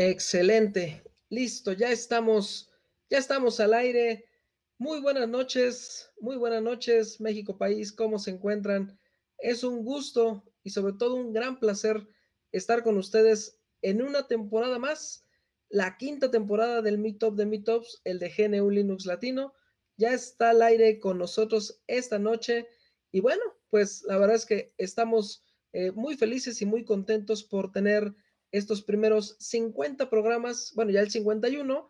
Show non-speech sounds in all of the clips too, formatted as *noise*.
Excelente. Listo, ya estamos, ya estamos al aire. Muy buenas noches, muy buenas noches, México País, ¿cómo se encuentran? Es un gusto y sobre todo un gran placer estar con ustedes en una temporada más, la quinta temporada del Meetup de Meetups, el de GNU Linux Latino. Ya está al aire con nosotros esta noche y bueno, pues la verdad es que estamos eh, muy felices y muy contentos por tener estos primeros 50 programas, bueno, ya el 51,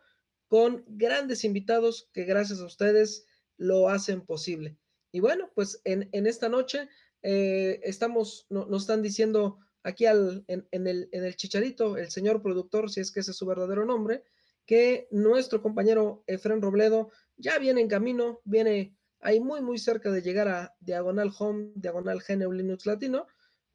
con grandes invitados que gracias a ustedes lo hacen posible. Y bueno, pues en, en esta noche eh, estamos, no, nos están diciendo aquí al, en, el, en el chicharito, el señor productor, si es que ese es su verdadero nombre, que nuestro compañero Efren Robledo ya viene en camino, viene ahí muy, muy cerca de llegar a Diagonal Home, Diagonal GNU Linux Latino,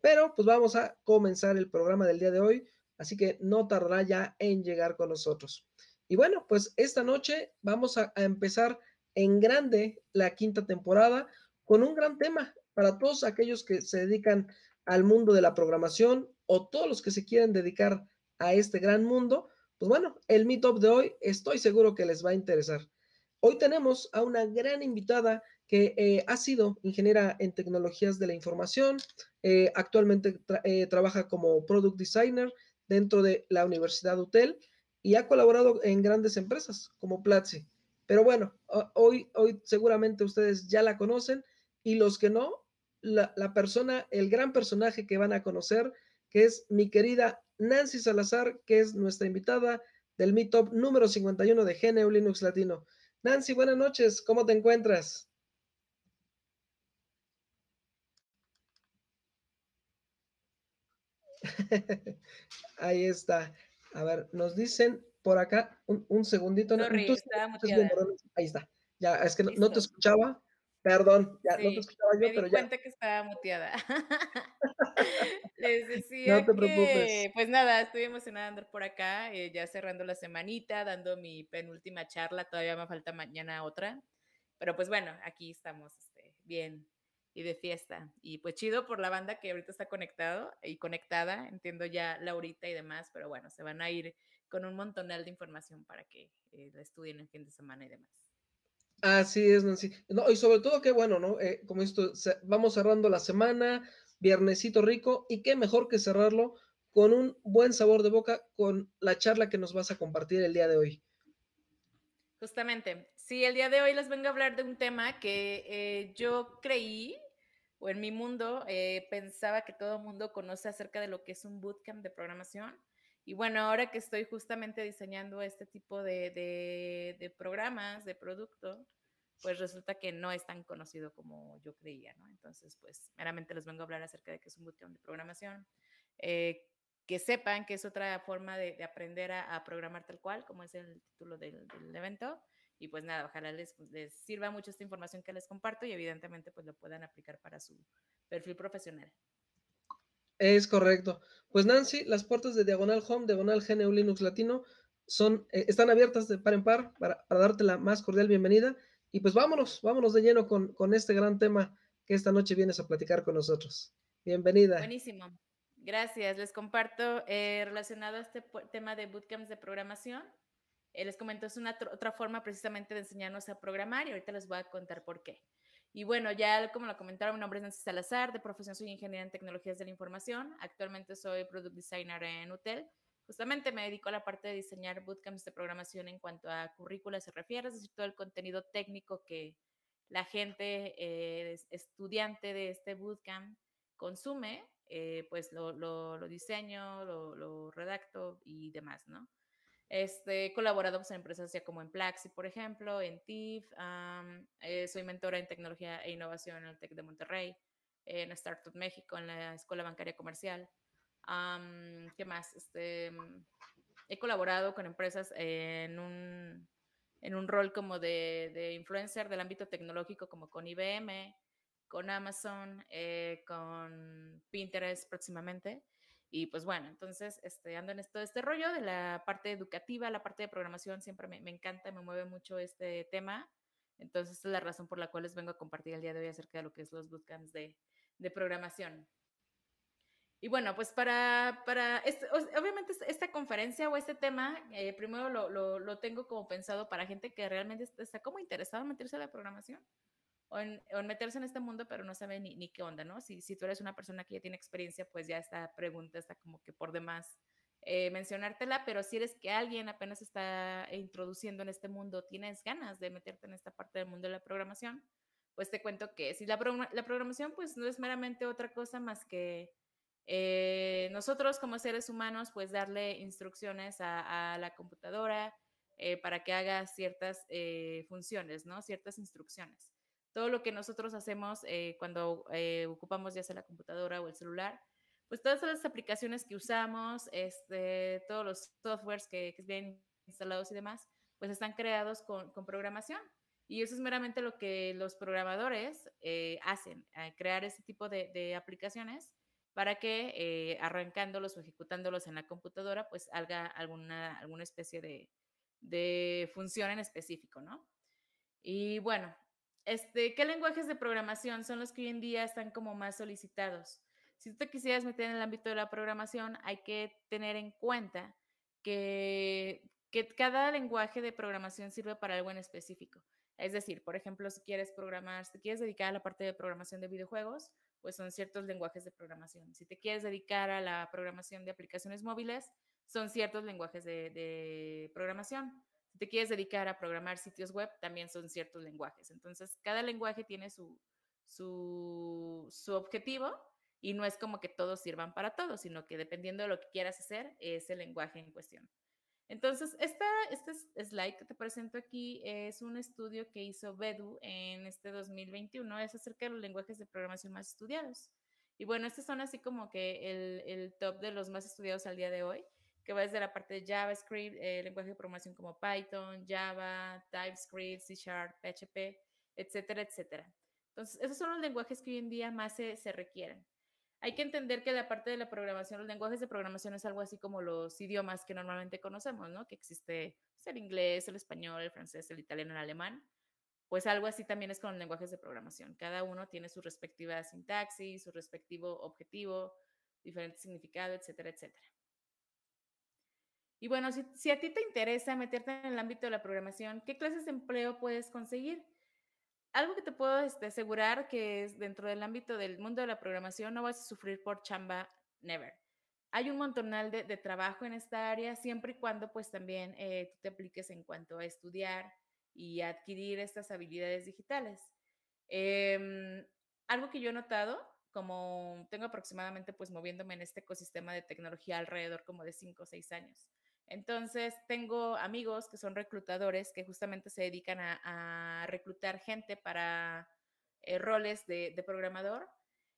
pero pues vamos a comenzar el programa del día de hoy Así que no tardará ya en llegar con nosotros. Y bueno, pues esta noche vamos a, empezar en grande la quinta temporada con un gran tema para todos aquellos que se dedican al mundo de la programación o todos los que se quieren dedicar a este gran mundo. Pues bueno, el Meetup de hoy estoy seguro que les va a interesar. Hoy tenemos a una gran invitada que eh, ha sido ingeniera en tecnologías de la información, eh, actualmente eh, trabaja como product designer dentro de la Universidad UTEL y ha colaborado en grandes empresas como Platzi. Pero bueno, hoy, hoy seguramente ustedes ya la conocen y los que no, la, persona, el gran personaje que van a conocer, que es mi querida Nancy Salazar, que es nuestra invitada del Meetup número 51 de GNU e Linux Latino. Nancy, buenas noches, ¿cómo te encuentras? *laughs* Ahí está. A ver, nos dicen por acá un, segundito. No, Ahí está. Ya, es que no, te escuchaba. Perdón, ya no te escuchaba yo, me di cuenta que estaba muteada. *laughs* pues nada, estoy emocionada de andar por acá, eh, ya cerrando la semanita, dando mi penúltima charla, todavía me falta mañana otra, pero pues bueno, aquí estamos este, bien y de fiesta. Y pues chido por la banda que ahorita está conectado y conectada, entiendo ya Laurita y demás, pero bueno, se van a ir con un montonal de información para que eh, la estudien el fin de semana y demás. Así es, Nancy. No, y sobre todo que bueno, ¿no? Eh, como esto, vamos cerrando la semana, viernesito rico, y qué mejor que cerrarlo con un buen sabor de boca con la charla que nos vas a compartir el día de hoy. Justamente, sí, el día de hoy les vengo a hablar de un tema que eh, yo creí o en mi mundo eh, pensaba que todo el mundo conoce acerca de lo que es un bootcamp de programación. Y bueno, ahora que estoy justamente diseñando este tipo de, de, programas, de producto, pues resulta que no es tan conocido como yo creía, ¿no? Entonces, pues meramente les vengo a hablar acerca de qué es un bootcamp de programación. Eh, que sepan que es otra forma de, aprender a, programar tal cual, como es el título del, del evento. Y pues nada, ojalá les, sirva mucho esta información que les comparto y evidentemente pues lo puedan aplicar para su perfil profesional. Es correcto. Pues Nancy, las puertas de Diagonal Home, Diagonal GNU Linux Latino, son, eh, están abiertas de par en par para, darte la más cordial bienvenida. Y pues vámonos, vámonos de lleno con, este gran tema que esta noche vienes a platicar con nosotros. Bienvenida. Buenísimo. Gracias. Les comparto eh, relacionado a este tema de bootcamps de programación. Eh, les comento, es una otra forma precisamente de enseñarnos a programar y ahorita les voy a contar por qué. Y bueno, ya como lo comentaron, mi nombre es Nancy Salazar, de profesión soy ingeniera en tecnologías de la información, actualmente soy product designer en UTEL. Justamente me dedico a la parte de diseñar bootcamps de programación en cuanto a currícula se refiere, es decir, todo el contenido técnico que la gente eh, estudiante de este bootcamp consume, eh, pues lo, diseño, lo, lo redacto y demás, ¿no? Este, he colaborado pues, en empresas ya como en Plaxi, por ejemplo, en TIF, eh, soy mentora en tecnología e innovación en el TEC de Monterrey, en Startup México, en la Escuela Bancaria Comercial. ¿Qué más? Este, mm, he colaborado con empresas en un, en un rol como de, influencer del ámbito tecnológico, como con IBM, con Amazon, eh, con Pinterest próximamente. Y pues bueno, entonces este, ando en todo este rollo de la parte educativa, la parte de programación, siempre me, encanta, me mueve mucho este tema. Entonces, esta es la razón por la cual les vengo a compartir el día de hoy acerca de lo que es los bootcamps de, programación. Y bueno, pues para, para este, obviamente esta conferencia o este tema, eh, primero lo, lo, tengo como pensado para gente que realmente está como interesada en meterse a la programación o en, meterse en este mundo, pero no sabe ni, qué onda, ¿no? Si, tú eres una persona que ya tiene experiencia, pues ya esta pregunta está como que por demás eh, mencionártela, pero si eres que alguien apenas está introduciendo en este mundo, tienes ganas de meterte en esta parte del mundo de la programación, pues te cuento que si la, la programación pues no es meramente otra cosa más que eh, nosotros como seres humanos pues darle instrucciones a, la computadora eh, para que haga ciertas funciones, ¿no? Ciertas instrucciones todo lo que nosotros hacemos eh, cuando eh, ocupamos ya sea la computadora o el celular, pues todas las aplicaciones que usamos, este, todos los softwares que, que vienen instalados y demás, pues están creados con, programación. Y eso es meramente lo que los programadores eh, hacen, crear ese tipo de, aplicaciones para que arrancándolos o ejecutándolos en la computadora, pues haga alguna, alguna especie de, de función en específico, ¿no? Y bueno, este, ¿Qué lenguajes de programación son los que hoy en día están como más solicitados? Si tú te quisieras meter en el ámbito de la programación, hay que tener en cuenta que, cada lenguaje de programación sirve para algo en específico. Es decir, por ejemplo, si quieres programar, si quieres dedicar a la parte de programación de videojuegos, pues son ciertos lenguajes de programación. Si te quieres dedicar a la programación de aplicaciones móviles, son ciertos lenguajes de programación. Si te quieres dedicar a programar sitios web, también son ciertos lenguajes. Entonces, cada lenguaje tiene su, su, objetivo y no es como que todos sirvan para todos, sino que dependiendo de lo que quieras hacer, es el lenguaje en cuestión. Entonces, esta, este slide que te presento aquí es un estudio que hizo Bedu en este 2021, es acerca de los lenguajes de programación más estudiados. Y bueno, estos son así como que el top de los más estudiados al día de hoy que va desde la parte de JavaScript, eh, lenguaje de programación como Python, Java, TypeScript, C Sharp, PHP, etcétera, etcétera. Entonces, esos son los lenguajes que hoy en día más se, requieren. Hay que entender que la parte de la programación, los lenguajes de programación es algo así como los idiomas que normalmente conocemos, ¿no? Que existe pues, el inglés, el español, el francés, el italiano, el alemán. Pues algo así también es con los lenguajes de programación. Cada uno tiene su respectiva sintaxis, su respectivo objetivo, diferente significado, etcétera, etcétera. Y bueno, si, a ti te interesa meterte en el ámbito de la programación, ¿qué clases de empleo puedes conseguir? Algo que te puedo este, asegurar que es dentro del ámbito del mundo de la programación no vas a sufrir por chamba never. Hay un montonal de, trabajo en esta área siempre y cuando pues también eh, tú te apliques en cuanto a estudiar y adquirir estas habilidades digitales. Em, algo que yo he notado, como tengo aproximadamente pues moviéndome en este ecosistema de tecnología alrededor como de 5 o 6 años. Entonces, tengo amigos que son reclutadores que justamente se dedican a, reclutar gente para eh, roles de, programador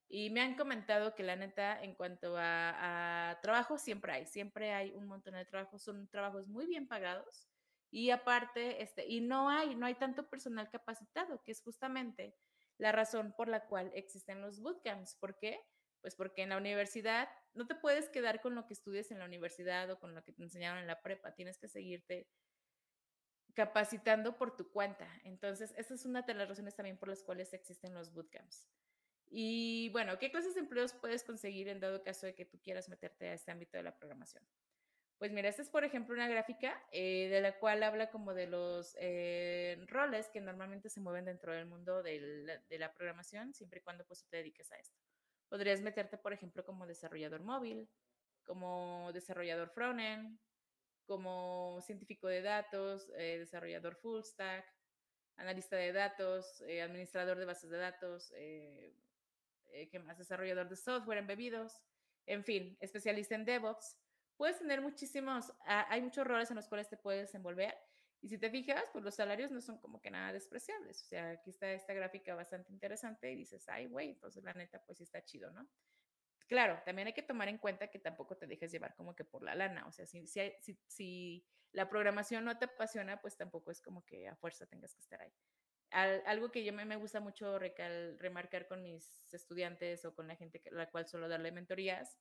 y me han comentado que la neta, en cuanto a, trabajo, siempre hay, siempre hay un montón de trabajos, son trabajos muy bien pagados y aparte, este, y no hay, no hay tanto personal capacitado, que es justamente la razón por la cual existen los bootcamps. ¿Por qué? Porque pues porque en la universidad no te puedes quedar con lo que estudias en la universidad o con lo que te enseñaron en la prepa, tienes que seguirte capacitando por tu cuenta. Entonces, esa es una de las razones también por las cuales existen los bootcamps. Y bueno, ¿qué clases de empleos puedes conseguir en dado caso de que tú quieras meterte a este ámbito de la programación? Pues mira, esta es por ejemplo una gráfica eh, de la cual habla como de los eh, roles que normalmente se mueven dentro del mundo de la programación, siempre y cuando pues te dediques a esto. Podrías meterte, por ejemplo, como desarrollador móvil, como desarrollador frontend, como científico de datos, eh, desarrollador full stack, analista de datos, eh, administrador de bases de datos, eh, que más? Desarrollador de software embebidos, en fin, especialista en DevOps. Puedes tener muchísimos, ah, hay muchos roles en los cuales te puedes envolver. Y si te fijas, pues los salarios no son como que nada despreciables. O sea, aquí está esta gráfica bastante interesante y dices, ay, güey, entonces la neta, pues sí está chido, ¿no? Claro, también hay que tomar en cuenta que tampoco te dejes llevar como que por la lana. O sea, si, si, la programación no te apasiona, pues tampoco es como que a fuerza tengas que estar ahí. algo que yo me, gusta mucho remarcar con mis estudiantes o con la gente que, la cual suelo darle mentorías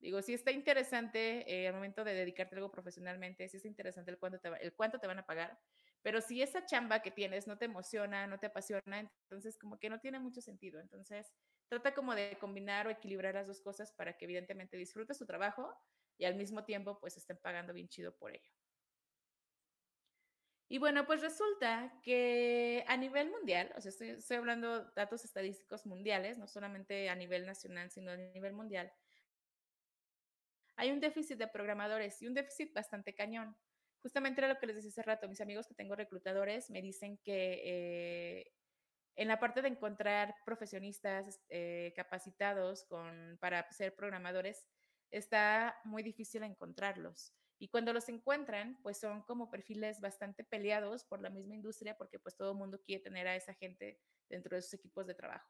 Digo, si está interesante el eh, momento de dedicarte algo profesionalmente, si es interesante el cuánto, te el cuánto te van a pagar, pero si esa chamba que tienes no te emociona, no te apasiona, entonces como que no tiene mucho sentido. Entonces trata como de combinar o equilibrar las dos cosas para que evidentemente disfrutes tu trabajo y al mismo tiempo pues estén pagando bien chido por ello. Y bueno, pues resulta que a nivel mundial, o sea, estoy, estoy hablando datos estadísticos mundiales, no solamente a nivel nacional, sino a nivel mundial, hay un déficit de programadores y un déficit bastante cañón. Justamente era lo que les decía hace rato, mis amigos que tengo reclutadores me dicen que eh, en la parte de encontrar profesionistas eh, capacitados para ser programadores, está muy difícil encontrarlos. Y cuando los encuentran, pues son como perfiles bastante peleados por la misma industria, porque pues todo el mundo quiere tener a esa gente dentro de sus equipos de trabajo.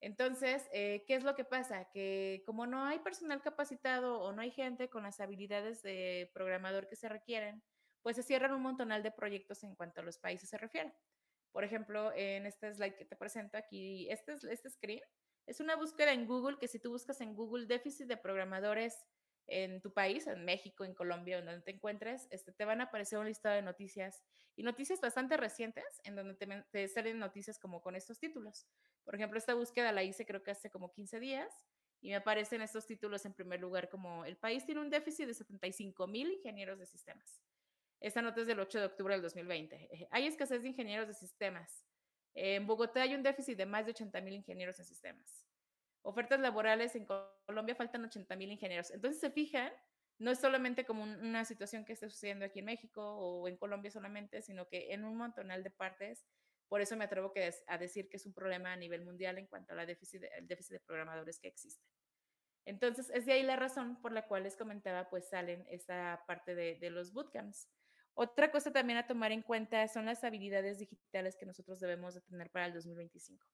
Entonces, eh, ¿qué es lo que pasa? Que como no hay personal capacitado o no hay gente con las habilidades de programador que se requieren, pues se cierran un montonal de proyectos en cuanto a los países se refieren. Por ejemplo, en este slide que te presento aquí, este, este screen es una búsqueda en Google que si tú buscas en Google déficit de programadores en tu país, en México, en Colombia, en donde te encuentres, este, te van a aparecer un listado de noticias y noticias bastante recientes en donde te, te, salen noticias como con estos títulos. Por ejemplo, esta búsqueda la hice creo que hace como 15 días y me aparecen estos títulos en primer lugar como el país tiene un déficit de 75 mil ingenieros de sistemas. Esta nota es del 8 de octubre del 2020. Hay escasez de ingenieros de sistemas. En Bogotá hay un déficit de más de 80 mil ingenieros en sistemas ofertas laborales en Colombia faltan 80.000 ingenieros. Entonces se fijan, no es solamente como una situación que esté sucediendo aquí en México o en Colombia solamente, sino que en un montonal de partes. Por eso me atrevo que a decir que es un problema a nivel mundial en cuanto al déficit, déficit de programadores que existen. Entonces, es de ahí la razón por la cual les comentaba, pues salen esta parte de, de los bootcamps. Otra cosa también a tomar en cuenta son las habilidades digitales que nosotros debemos de tener para el 2025.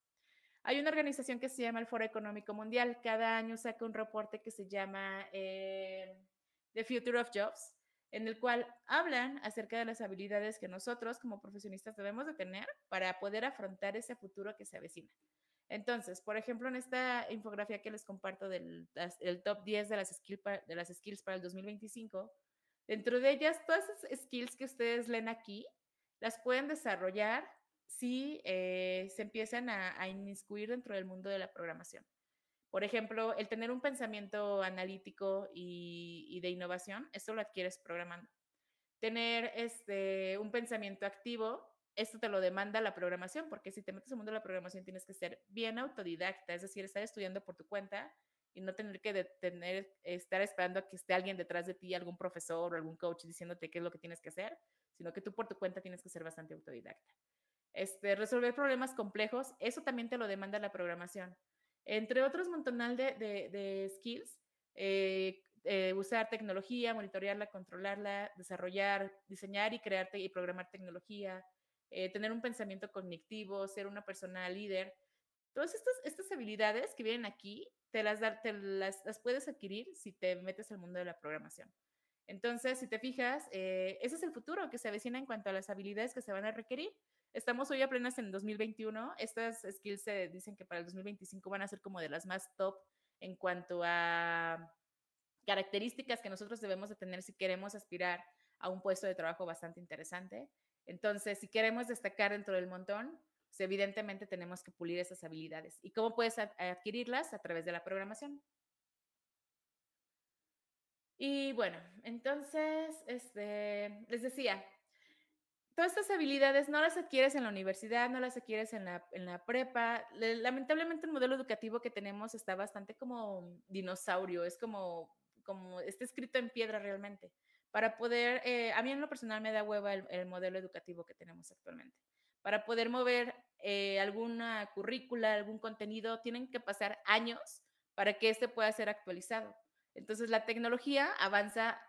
Hay una organización que se llama el Foro Económico Mundial. Cada año saca un reporte que se llama eh, The Future of Jobs, en el cual hablan acerca de las habilidades que nosotros como profesionistas debemos de tener para poder afrontar ese futuro que se avecina. Entonces, por ejemplo, en esta infografía que les comparto del el top 10 de las, de las skills para el 2025, dentro de ellas, todas esas skills que ustedes leen aquí, las pueden desarrollar si eh, se empiezan a, inmiscuir dentro del mundo de la programación. Por ejemplo, el tener un pensamiento analítico y, de innovación, eso lo adquieres programando. Tener este, un pensamiento activo, esto te lo demanda la programación, porque si te metes al mundo de la programación tienes que ser bien autodidacta, es decir, estar estudiando por tu cuenta y no tener que estar esperando a que esté alguien detrás de ti, algún profesor o algún coach diciéndote qué es lo que tienes que hacer, sino que tú por tu cuenta tienes que ser bastante autodidacta. Este, resolver problemas complejos, eso también te lo demanda la programación. Entre otros montonal de, skills, eh, eh, usar tecnología, monitorearla, controlarla, desarrollar, diseñar y crear y programar tecnología, eh, tener un pensamiento cognitivo, ser una persona líder. Todas estas, habilidades que vienen aquí, te, las, puedes adquirir si te metes al mundo de la programación. Entonces, si te fijas, ese es el futuro que se avecina en cuanto a las habilidades que se van a requerir. Estamos hoy apenas en 2021. Estas skills se dicen que para el 2025 van a ser como de las más top en cuanto a características que nosotros debemos de tener si queremos aspirar a un puesto de trabajo bastante interesante. Entonces, si queremos destacar dentro del montón, pues, evidentemente tenemos que pulir esas habilidades. ¿Y cómo puedes adquirirlas? A través de la programación. Y bueno, entonces, este, les decía, todas estas habilidades no las adquieres en la universidad, no las adquieres en la, en prepa. Lamentablemente el modelo educativo que tenemos está bastante como mm, dinosaurio, es como, como está escrito en piedra realmente. Para poder, eh, a mí en lo personal me da hueva el, modelo educativo que tenemos actualmente. Para poder mover eh, alguna currícula, algún contenido, tienen que pasar años para que este pueda ser actualizado. Entonces la tecnología avanza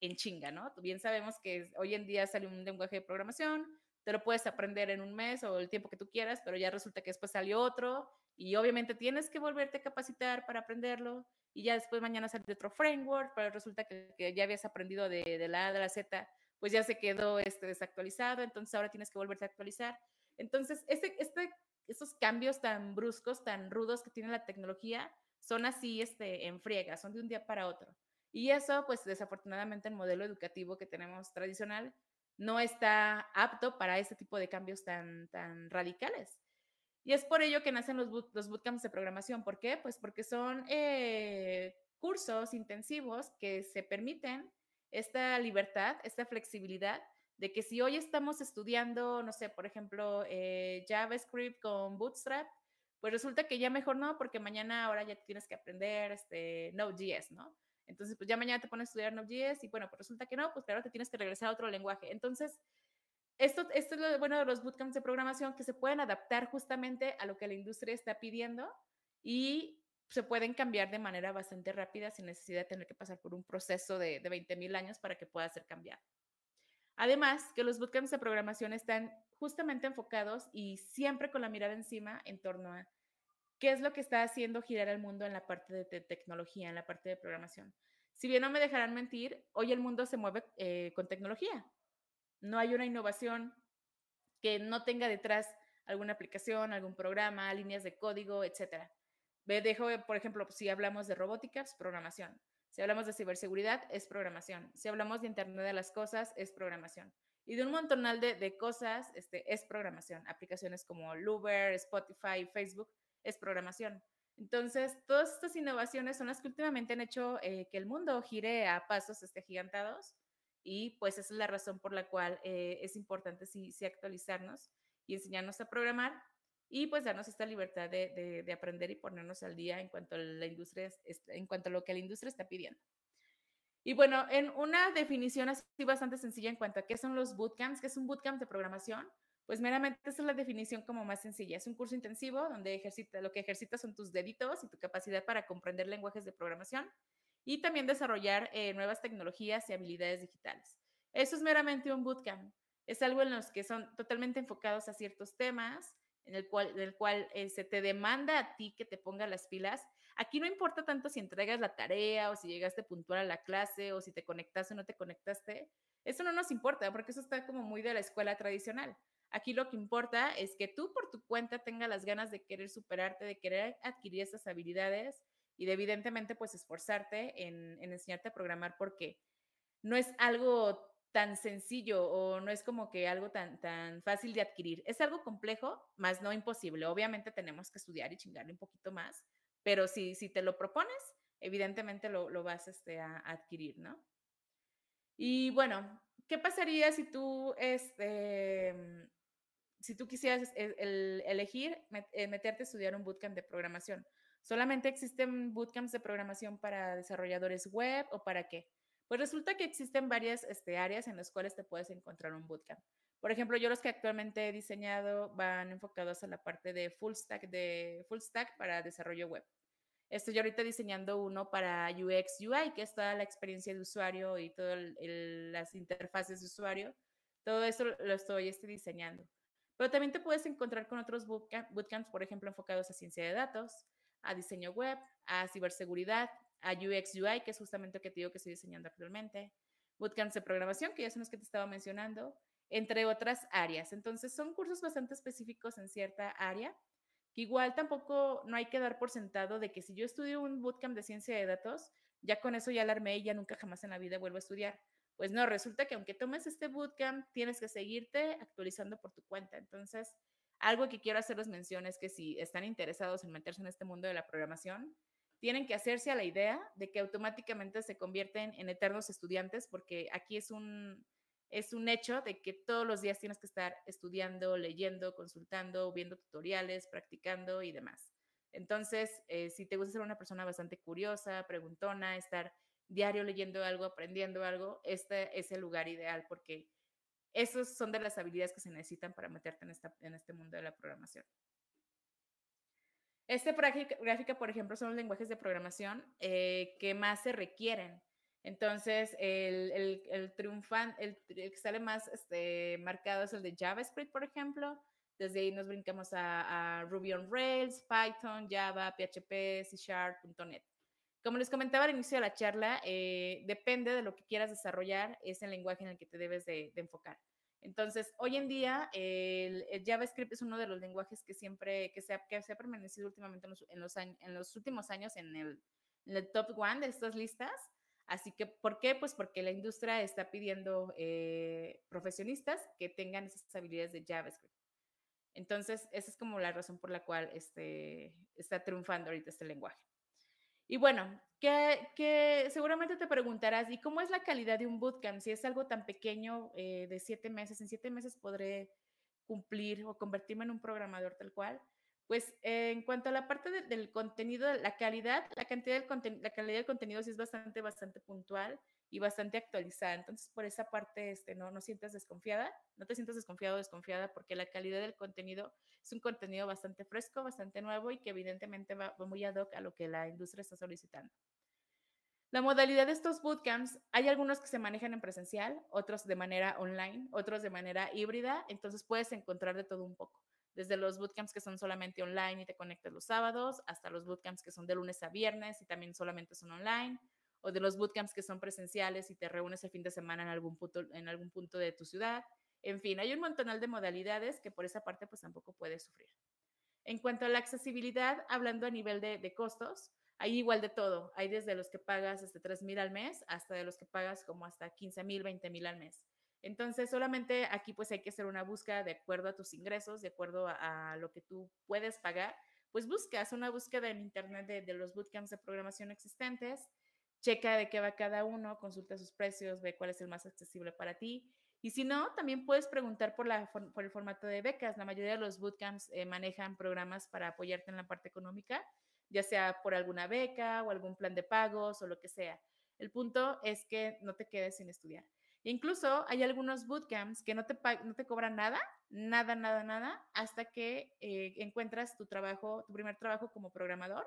en chinga, ¿no? Bien sabemos que hoy en día sale un lenguaje de programación, te lo puedes aprender en un mes o el tiempo que tú quieras, pero ya resulta que después salió otro y obviamente tienes que volverte a capacitar para aprenderlo y ya después mañana sale otro framework, pero resulta que, ya habías aprendido de, la A, de la Z, pues ya se quedó este desactualizado, entonces ahora tienes que volverte a actualizar. Entonces, este, este, estos cambios tan bruscos, tan rudos que tiene la tecnología, son así este, en friega, son de un día para otro. Y eso, pues desafortunadamente el modelo educativo que tenemos tradicional no está apto para este tipo de cambios tan, tan radicales. Y es por ello que nacen los, los bootcamps de programación. ¿Por qué? Pues porque son eh, cursos intensivos que se permiten esta libertad, esta flexibilidad de que si hoy estamos estudiando, no sé, por ejemplo, eh, JavaScript con Bootstrap, pues resulta que ya mejor no, porque mañana ahora ya tienes que aprender este, Node.js, ¿no? Entonces, pues ya mañana te pones a estudiar Node.js y bueno, pues resulta que no, pues claro, te tienes que regresar a otro lenguaje. Entonces, esto, es lo bueno de los bootcamps de programación, que se pueden adaptar justamente a lo que la industria está pidiendo y se pueden cambiar de manera bastante rápida sin necesidad de tener que pasar por un proceso de, de 20.000 años para que pueda ser cambiado. Además, que los bootcamps de programación están justamente enfocados y siempre con la mirada encima en torno a ¿Qué es lo que está haciendo girar el mundo en la parte de tecnología, en la parte de programación? Si bien no me dejarán mentir, hoy el mundo se mueve eh, con tecnología. No hay una innovación que no tenga detrás alguna aplicación, algún programa, líneas de código, etc. Dejo, por ejemplo, si hablamos de robótica, es pues, programación. Si hablamos de ciberseguridad, es programación. Si hablamos de Internet de las Cosas, es programación. Y de un montón de, cosas, este, es programación. Aplicaciones como Uber, Spotify, Facebook, es programación. Entonces, todas estas innovaciones son las que últimamente han hecho eh, que el mundo gire a pasos este, gigantados y pues esa es la razón por la cual eh, es importante sí, actualizarnos y enseñarnos a programar y pues darnos esta libertad de, aprender y ponernos al día en cuanto la industria, en cuanto a lo que la industria está pidiendo. Y bueno, en una definición así bastante sencilla en cuanto a qué son los bootcamps, qué es un bootcamp de programación, pues meramente esa es la definición como más sencilla. Es un curso intensivo donde ejercita, lo que ejercitas son tus deditos y tu capacidad para comprender lenguajes de programación y también desarrollar eh, nuevas tecnologías y habilidades digitales. Eso es meramente un bootcamp. Es algo en los que son totalmente enfocados a ciertos temas, en el cual, cual eh, se te demanda a ti que te pongas las pilas. Aquí no importa tanto si entregas la tarea o si llegaste puntual a la clase o si te conectaste o no te conectaste. Eso no nos importa porque eso está como muy de la escuela tradicional. Aquí lo que importa es que tú por tu cuenta tengas las ganas de querer superarte, de querer adquirir esas habilidades y de evidentemente pues esforzarte en, enseñarte a programar porque no es algo tan sencillo o no es como que algo tan, tan fácil de adquirir. Es algo complejo, más no imposible. Obviamente tenemos que estudiar y chingarle un poquito más, pero si, si te lo propones, evidentemente lo, vas este, a, a adquirir, ¿no? Y bueno, ¿qué pasaría si tú este, si tú quisieras e-, elegir, eh, meterte a estudiar un bootcamp de programación. ¿Solamente existen bootcamps de programación para desarrolladores web o para qué? Pues resulta que existen varias este, áreas en las cuales te puedes encontrar un bootcamp. Por ejemplo, yo los que actualmente he diseñado van enfocados a la parte de full stack, de full stack para desarrollo web. Estoy ahorita diseñando uno para UX UI, que es toda la experiencia de usuario y todas las interfaces de usuario. Todo eso lo estoy este, diseñando. Pero también te puedes encontrar con otros bootcamps, por ejemplo, enfocados a ciencia de datos, a diseño web, a ciberseguridad, a UX UI, que es justamente lo que te digo que estoy diseñando actualmente, bootcamps de programación, que ya son los que te estaba mencionando, entre otras áreas. Entonces, son cursos bastante específicos en cierta área, que igual tampoco no hay que dar por sentado de que si yo estudio un bootcamp de ciencia de datos, ya con eso ya alarmé y ya nunca jamás en la vida vuelvo a estudiar. Pues no, resulta que aunque tomes este bootcamp, tienes que seguirte actualizando por tu cuenta. Entonces, algo que quiero hacerles mención es que si están interesados en meterse en este mundo de la programación, tienen que hacerse a la idea de que automáticamente se convierten en eternos estudiantes, porque aquí es un, es un hecho de que todos los días tienes que estar estudiando, leyendo, consultando, viendo tutoriales, practicando y demás. Entonces, eh, si te gusta ser una persona bastante curiosa, preguntona, estar diario leyendo algo, aprendiendo algo, este es el lugar ideal porque esas son de las habilidades que se necesitan para meterte en, este mundo de la programación. Este gráfica, por ejemplo, son los lenguajes de programación eh, que más se requieren. Entonces, el, el, el, que sale más este, marcado es el de JavaScript, por ejemplo. Desde ahí nos brincamos a, a Ruby on Rails, Python, Java, PHP, C Sharp, .NET. Como les comentaba al inicio de la charla, eh, depende de lo que quieras desarrollar, es el lenguaje en el que te debes de, enfocar. Entonces, hoy en día, el, JavaScript es uno de los lenguajes que siempre, que se ha, que se ha permanecido últimamente en los, en en los últimos años en el, top one de estas listas. Así que, ¿por qué? Pues porque la industria está pidiendo eh, profesionistas que tengan esas habilidades de JavaScript. Entonces, esa es como la razón por la cual este, está triunfando ahorita este lenguaje. Y bueno, que, seguramente te preguntarás, ¿y cómo es la calidad de un bootcamp? Si es algo tan pequeño eh, de siete meses, en siete meses podré cumplir o convertirme en un programador tal cual. Pues eh, en cuanto a la parte del contenido, la calidad, la cantidad del la calidad del contenido sí es bastante, bastante puntual y bastante actualizada. Entonces, por esa parte, este, no, no sientas desconfiada, no te sientas desconfiado o desconfiada porque la calidad del contenido es un contenido bastante fresco, bastante nuevo y que evidentemente va, va muy ad hoc a lo que la industria está solicitando. La modalidad de estos bootcamps, hay algunos que se manejan en presencial, otros de manera online, otros de manera híbrida, entonces puedes encontrar de todo un poco desde los bootcamps que son solamente online y te conectas los sábados, hasta los bootcamps que son de lunes a viernes y también solamente son online, o de los bootcamps que son presenciales y te reúnes el fin de semana en algún punto, en algún punto de tu ciudad. En fin, hay un montonal de modalidades que por esa parte pues tampoco puedes sufrir. En cuanto a la accesibilidad, hablando a nivel de, costos, hay igual de todo. Hay desde los que pagas hasta este, $3,000 mil al mes hasta de los que pagas como hasta $15,000, mil, mil al mes. Entonces, solamente aquí pues hay que hacer una búsqueda de acuerdo a tus ingresos, de acuerdo a, lo que tú puedes pagar. Pues buscas una búsqueda en internet de, de los bootcamps de programación existentes, checa de qué va cada uno, consulta sus precios, ve cuál es el más accesible para ti. Y si no, también puedes preguntar por, por el formato de becas. La mayoría de los bootcamps eh, manejan programas para apoyarte en la parte económica, ya sea por alguna beca o algún plan de pagos o lo que sea. El punto es que no te quedes sin estudiar. E incluso hay algunos bootcamps que no te, no te cobran nada, nada, nada, nada, hasta que eh, encuentras tu trabajo, tu primer trabajo como programador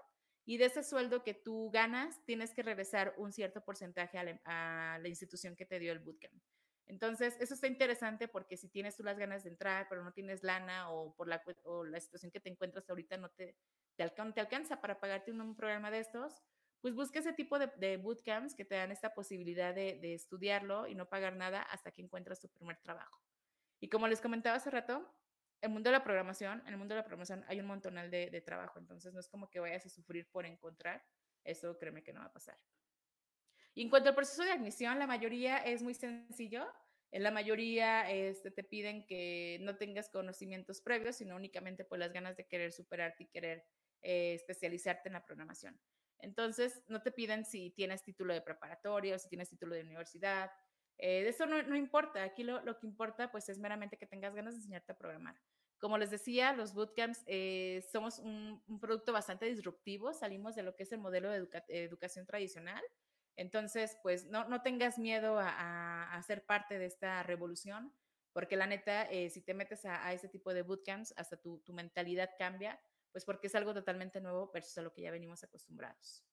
y de ese sueldo que tú ganas tienes que regresar un cierto porcentaje em, a la, institución que te dio el bootcamp. Entonces, eso está interesante porque si tienes tú las ganas de entrar, pero no tienes lana o por la, o la situación que te encuentras ahorita no te, te, alcanza para pagarte un, programa de estos, pues busca ese tipo de, bootcamps que te dan esta posibilidad de, estudiarlo y no pagar nada hasta que encuentres tu primer trabajo. Y como les comentaba hace rato, el mundo de la programación, en el mundo de la programación hay un montonal de, trabajo, entonces no es como que vayas a sufrir por encontrar, eso créeme que no va a pasar. Y en cuanto al proceso de admisión, la mayoría es muy sencillo. En la mayoría este, te piden que no tengas conocimientos previos, sino únicamente por pues, las ganas de querer superarte y querer eh, especializarte en la programación. Entonces, no te piden si tienes título de preparatorio, si tienes título de universidad, eh, de eso no, importa, aquí lo, que importa pues es meramente que tengas ganas de enseñarte a programar. Como les decía, los bootcamps eh, somos un, producto bastante disruptivo, salimos de lo que es el modelo de educación tradicional. Entonces, pues no, tengas miedo a, a, ser parte de esta revolución, porque la neta, eh, si te metes a, a, tipo de bootcamps, hasta tu, tu mentalidad cambia, pues porque es algo totalmente nuevo versus a lo que ya venimos acostumbrados.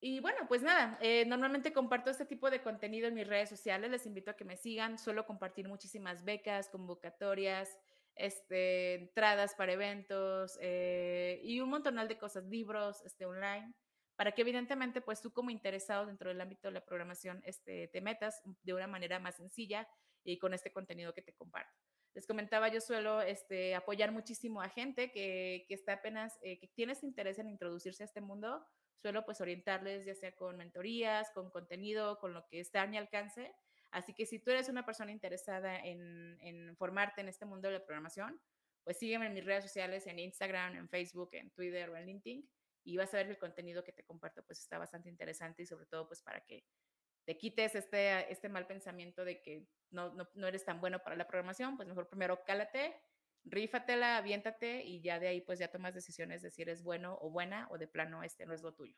Y bueno, pues nada, eh, normalmente comparto este tipo de contenido en mis redes sociales, les invito a que me sigan, suelo compartir muchísimas becas, convocatorias, este, entradas para eventos eh, y un montonal de cosas, libros este, online, para que evidentemente pues tú como interesado dentro del ámbito de la programación este, te metas de una manera más sencilla y con este contenido que te comparto. Les comentaba, yo suelo este, apoyar muchísimo a gente que, está apenas, eh, que tiene ese interés en introducirse a este mundo suelo pues orientarles ya sea con mentorías, con contenido, con lo que está a mi alcance. Así que si tú eres una persona interesada en, en formarte en este mundo de la programación, pues sígueme en mis redes sociales, en Instagram, en Facebook, en Twitter o en LinkedIn y vas a ver el contenido que te comparto pues está bastante interesante y sobre todo pues para que te quites este, este mal pensamiento de que no, no, no eres tan bueno para la programación, pues mejor primero cálate rífatela, aviéntate y ya de ahí pues ya tomas decisiones de si eres bueno o buena o de plano este no es lo tuyo.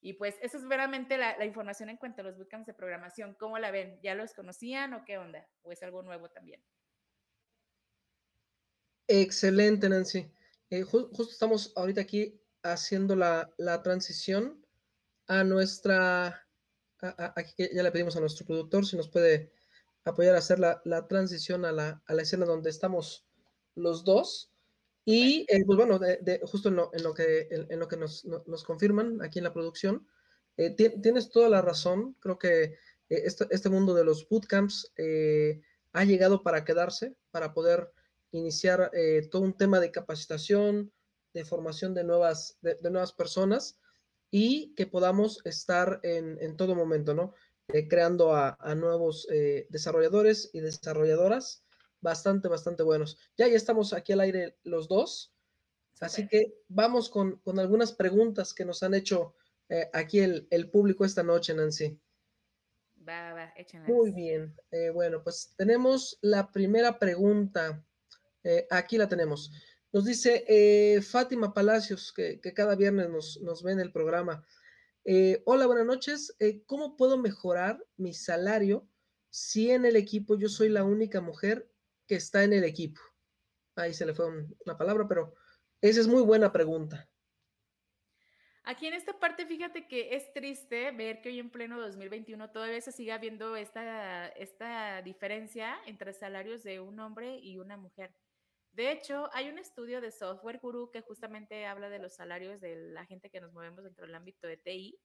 Y pues eso es veramente la, información en cuanto a los bootcamps de programación. ¿Cómo la ven? ¿Ya los conocían o qué onda? ¿O es algo nuevo también? Excelente, Nancy. Eh, justo estamos ahorita aquí haciendo la, transición a nuestra... aquí ya le pedimos a nuestro productor si nos puede apoyar a hacer la, transición a la, a la escena donde estamos los dos. Y eh, pues, bueno, justo en lo, que, nos, confirman aquí en la producción, eh, tienes toda la razón. Creo que eh, este, mundo de los bootcamps ha llegado para quedarse, para poder iniciar todo un tema de capacitación, de formación de nuevas, de, nuevas personas y que podamos estar en, todo momento, ¿no? creando a nuevos desarrolladores y desarrolladoras bastante, bastante buenos. Ya, ya estamos aquí al aire los dos, así que vamos con, algunas preguntas que nos han hecho eh, aquí el, público esta noche, Nancy. Va, va, échenlas. Muy bien, eh, bueno, pues tenemos la primera pregunta. Eh, aquí la tenemos. Nos dice Fátima Palacios, que, cada viernes nos, nos ve en el programa. hola, buenas noches. ¿Cómo puedo mejorar mi salario si en el equipo yo soy la única mujer que está en el equipo? Ahí se le fue la una palabra, pero esa es muy buena pregunta. Aquí en esta parte, fíjate que es triste ver que hoy en pleno 2021 todavía se siga viendo esta, esta diferencia entre salarios de un hombre y una mujer. De hecho, hay un estudio de Software Guru que justamente habla de los salarios de la gente que nos movemos dentro del ámbito de TI.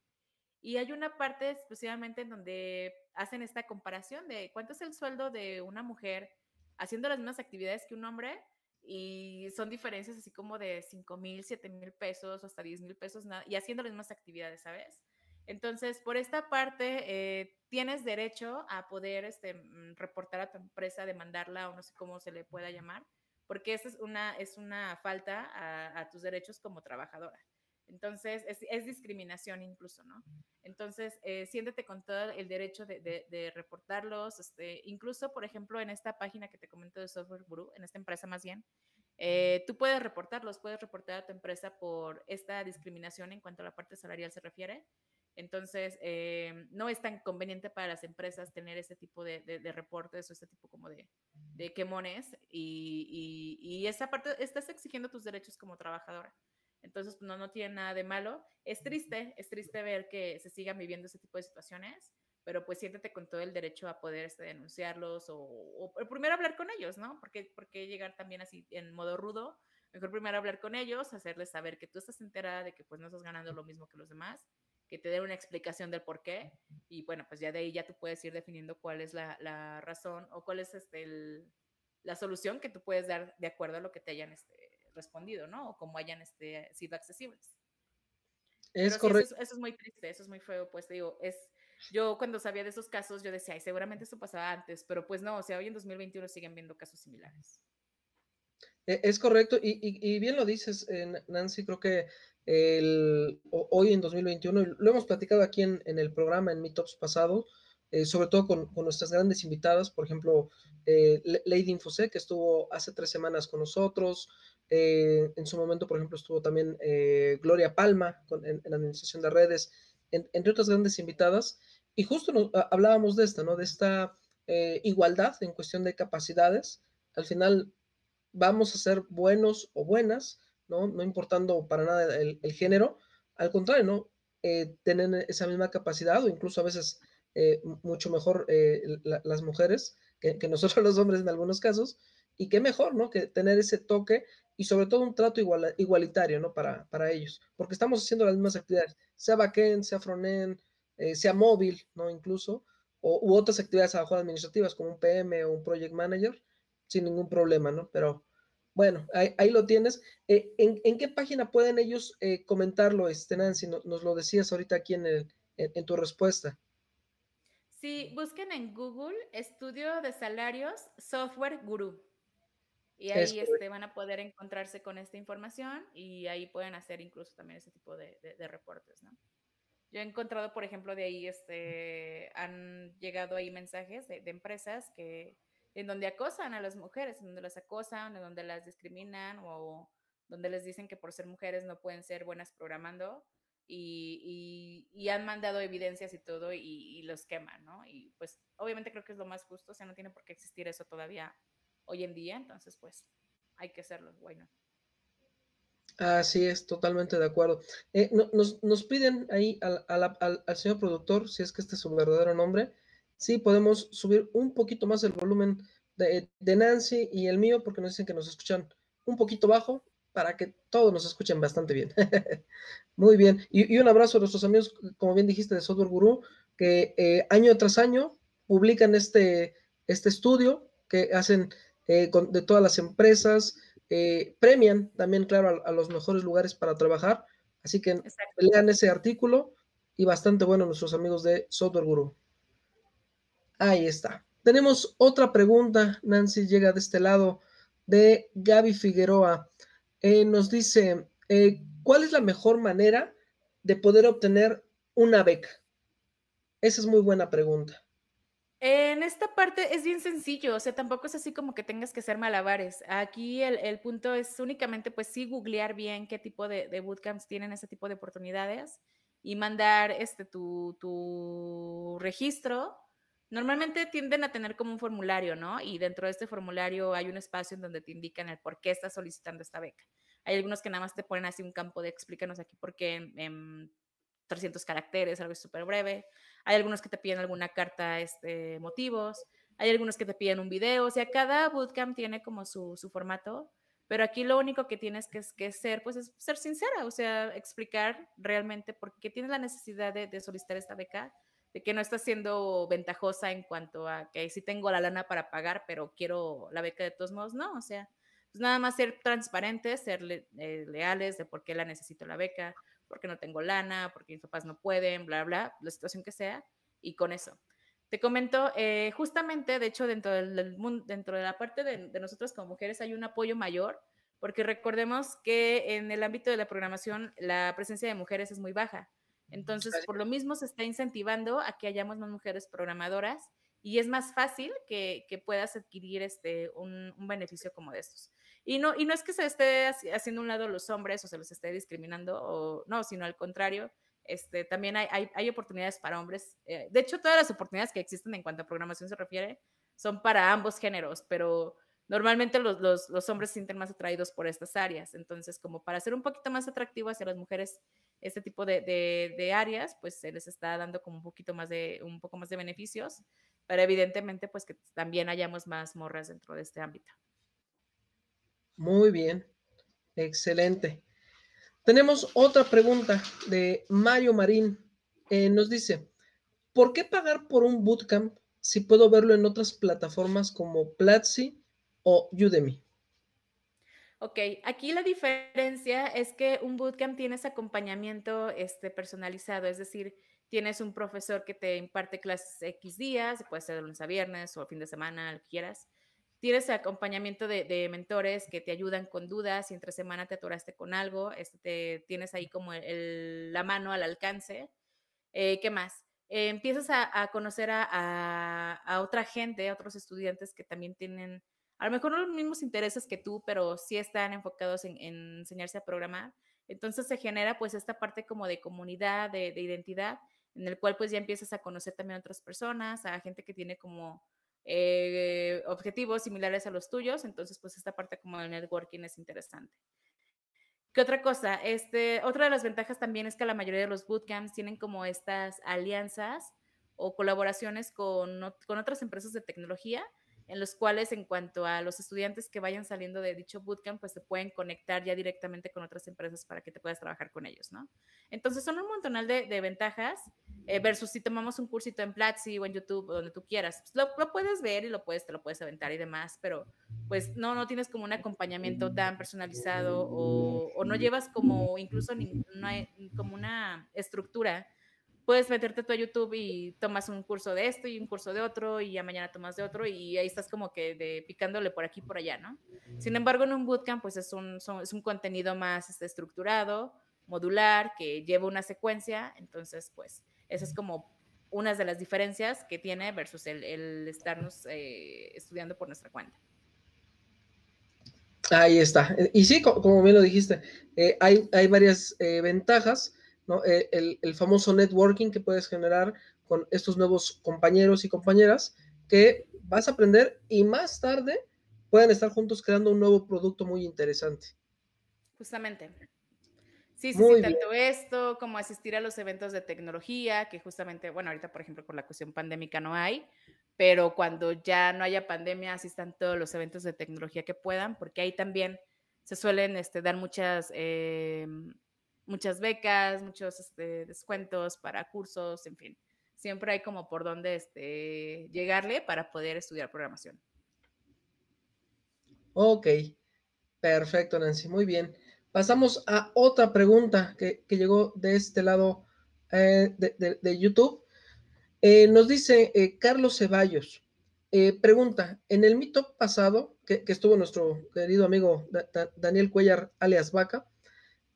Y hay una parte exclusivamente en donde hacen esta comparación de cuánto es el sueldo de una mujer haciendo las mismas actividades que un hombre y son diferencias así como de 5 mil, 7 mil pesos, hasta 10 mil pesos, y haciendo las mismas actividades, ¿sabes? Entonces, por esta parte, eh, tienes derecho a poder este, mm, reportar a tu empresa, demandarla o no sé cómo se le pueda llamar, porque esa es una, es una falta a tus derechos como trabajadora. Entonces, es, discriminación incluso, ¿no? Entonces, eh, siéntete con todo el derecho de, reportarlos, este, incluso, por ejemplo, en esta página que te comento de Software Guru, en esta empresa más bien, eh, tú puedes reportarlos, puedes reportar a tu empresa por esta discriminación en cuanto a la parte salarial se refiere. Entonces, eh, no es tan conveniente para las empresas tener ese tipo de, reportes o este tipo como de, quemones y, y, y, esa parte estás exigiendo tus derechos como trabajadora. Entonces, no, no tiene nada de malo. Es triste, es triste ver que se sigan viviendo ese tipo de situaciones, pero pues siéntate con todo el derecho a poder este, denunciarlos o, o, primero hablar con ellos, ¿no? Porque, porque llegar también así en modo rudo, mejor primero hablar con ellos, hacerles saber que tú estás enterada de que pues no estás ganando lo mismo que los demás, que te den una explicación del por qué y bueno, pues ya de ahí ya tú puedes ir definiendo cuál es la, razón o cuál es este, la solución que tú puedes dar de acuerdo a lo que te hayan este, respondido, ¿no? O como hayan este, sido accesibles. Es correcto. Eso, es muy triste, eso es muy feo, pues digo, es, yo cuando sabía de esos casos, yo decía, ay, seguramente eso pasaba antes, pero pues no, o sea, hoy en 2021 siguen viendo casos similares. E-, es correcto, y, bien lo dices, eh, Nancy, creo que hoy en 2021, lo hemos platicado aquí en, en el programa, en Meetups pasado, eh, sobre todo con, nuestras grandes invitadas, por ejemplo, eh, Lady Infosec, que estuvo hace tres semanas con nosotros. Eh, en su momento, por ejemplo, estuvo también Gloria Palma en, la Administración de Redes, entre otras grandes invitadas. Y justo hablábamos de esta, ¿no? De esta igualdad en cuestión de capacidades. Al final, vamos a ser buenos o buenas, ¿no? No importando para nada el, género. Al contrario, ¿no? tener esa misma capacidad o incluso a veces eh, mucho mejor eh, las mujeres que, *laughs* nosotros los hombres en algunos casos, y qué mejor, ¿no? Que tener ese toque y sobre todo un trato igualitario, ¿no? Para, para ellos, porque estamos haciendo las mismas actividades, sea backend, sea frontend, eh, sea móvil, ¿no? Incluso, o, u otras actividades abajo administrativas como un PM o un project manager, sin ningún problema, ¿no? Pero bueno, ahí, lo tienes. ¿en, ¿en, qué página pueden ellos comentarlo, este, Nancy? nos lo decías ahorita aquí en, en tu respuesta. Sí, busquen en Google estudio de salarios software guru. Y ahí este, van a poder encontrarse con esta información y ahí pueden hacer incluso también ese tipo de, reportes, ¿no? Yo he encontrado, por ejemplo, de ahí, este, han llegado ahí mensajes de, de empresas que, en donde acosan a las mujeres, en donde las acosan, en donde las discriminan o donde les dicen que por ser mujeres no pueden ser buenas programando y, han mandado evidencias y todo y, los queman, ¿no? Y pues obviamente creo que es lo más justo, o sea, no tiene por qué existir eso todavía hoy en día, entonces pues hay que hacerlo, bueno. Así es, totalmente de acuerdo. Eh, nos, piden ahí al, señor productor, si es que este es su verdadero nombre, si podemos subir un poquito más el volumen de, de Nancy y el mío, porque nos dicen que nos escuchan un poquito bajo para que todos nos escuchen bastante bien. *laughs* Muy bien. Y, un abrazo a nuestros amigos, como bien dijiste, de Software Guru, que eh, año tras año publican este, este estudio que hacen eh, de todas las empresas, eh, premian también, claro, a, los mejores lugares para trabajar. Así que lean ese artículo y bastante bueno nuestros amigos de Software Guru. Ahí está. Tenemos otra pregunta, Nancy, llega de este lado, de Gaby Figueroa. Eh, nos dice, eh, ¿cuál es la mejor manera de poder obtener una beca? Esa es muy buena pregunta. En esta parte es bien sencillo, o sea, tampoco es así como que tengas que hacer malabares. Aquí el, punto es únicamente, pues sí, googlear bien qué tipo de, de, bootcamps tienen ese tipo de oportunidades y mandar este, tu, tu registro Normalmente tienden a tener como un formulario, ¿no? Y dentro de este formulario hay un espacio en donde te indican el por qué estás solicitando esta beca. Hay algunos que nada más te ponen así un campo de explícanos aquí por qué en, 300 caracteres, algo súper breve. Hay algunos que te piden alguna carta, este, motivos. Hay algunos que te piden un video. O sea, cada bootcamp tiene como su, formato. Pero aquí lo único que tienes que, que, ser, pues es ser sincera, o sea, explicar realmente por qué tienes la necesidad de solicitar esta beca de que no está siendo ventajosa en cuanto a que sí tengo la lana para pagar, pero quiero la beca de todos modos. No, o sea, pues nada más ser transparentes, ser eh, leales de por qué la necesito la beca, por qué no tengo lana, por qué mis papás no pueden, bla, bla, la situación que sea, y con eso. Te comento, eh, justamente, de hecho, dentro, del, mundo dentro de la parte de nosotros como mujeres hay un apoyo mayor, porque recordemos que en el ámbito de la programación la presencia de mujeres es muy baja. Entonces, por lo mismo se está incentivando a que hayamos más mujeres programadoras y es más fácil que, puedas adquirir este, un, beneficio como de estos. Y no, y no es que se esté haciendo un lado los hombres o se los esté discriminando, o no, sino al contrario, este, también hay, oportunidades para hombres. Eh, de hecho, todas las oportunidades que existen en cuanto a programación se refiere son para ambos géneros, pero Normalmente los, hombres se sienten más atraídos por estas áreas, entonces como para ser un poquito más atractivo hacia las mujeres este tipo de, áreas, pues se les está dando como un poquito más de, un poco más de beneficios, pero evidentemente pues que también hayamos más morras dentro de este ámbito. Muy bien, excelente. Tenemos otra pregunta de Mario Marín. Eh, nos dice, ¿por qué pagar por un bootcamp si puedo verlo en otras plataformas como Platzi o Udemy. Ok, aquí la diferencia es que un bootcamp tienes acompañamiento este, personalizado, es decir, tienes un profesor que te imparte clases X días, puede ser de lunes a viernes o fin de semana, lo que quieras. Tienes acompañamiento de, mentores que te ayudan con dudas, si entre semana te atoraste con algo, este, tienes ahí como la mano al alcance. Eh, ¿Qué más? Eh, empiezas a, conocer a, a, otra gente, a otros estudiantes que también tienen a lo mejor no los mismos intereses que tú, pero sí están enfocados en, enseñarse a programar. Entonces se genera pues esta parte como de comunidad, de, identidad, en el cual pues ya empiezas a conocer también a otras personas, a gente que tiene como eh, objetivos similares a los tuyos. Entonces pues esta parte como de networking es interesante. ¿Qué otra cosa? Este, otra de las ventajas también es que la mayoría de los bootcamps tienen como estas alianzas o colaboraciones con, con otras empresas de tecnología en los cuales en cuanto a los estudiantes que vayan saliendo de dicho bootcamp, pues se pueden conectar ya directamente con otras empresas para que te puedas trabajar con ellos, ¿no? Entonces son un montón de, ventajas eh, versus si tomamos un cursito en Platzi o en YouTube donde tú quieras. Pues, lo, puedes ver y lo puedes, te lo puedes aventar y demás, pero pues no, no tienes como un acompañamiento tan personalizado o, no llevas como incluso ni, como una estructura puedes meterte tú a YouTube y tomas un curso de esto y un curso de otro y ya mañana tomas de otro y ahí estás como que de, picándole por aquí por allá, ¿no? Sin embargo, en un bootcamp pues es un, es un contenido más este, estructurado, modular, que lleva una secuencia, entonces pues esa es como una de las diferencias que tiene versus el, estarnos eh, estudiando por nuestra cuenta. Ahí está. Y sí, como bien lo dijiste, eh, hay, varias eh, ventajas eh, el, famoso networking que puedes generar con estos nuevos compañeros y compañeras que vas a aprender y más tarde puedan estar juntos creando un nuevo producto muy interesante. Justamente. Sí, sí, tanto esto como asistir a los eventos de tecnología, que justamente, bueno, ahorita por ejemplo con la cuestión pandémica no hay, pero cuando ya no haya pandemia asistan todos los eventos de tecnología que puedan, porque ahí también se suelen este, dar muchas eh, muchas becas, muchos este, descuentos para cursos, en fin. Siempre hay como por dónde este, llegarle para poder estudiar programación. Ok, perfecto Nancy, muy bien. Pasamos a otra pregunta que, llegó de este lado eh, de, YouTube. Eh, nos dice eh, Carlos Ceballos, pregunta, en el mito pasado que, estuvo nuestro querido amigo Daniel Cuellar, alias Vaca,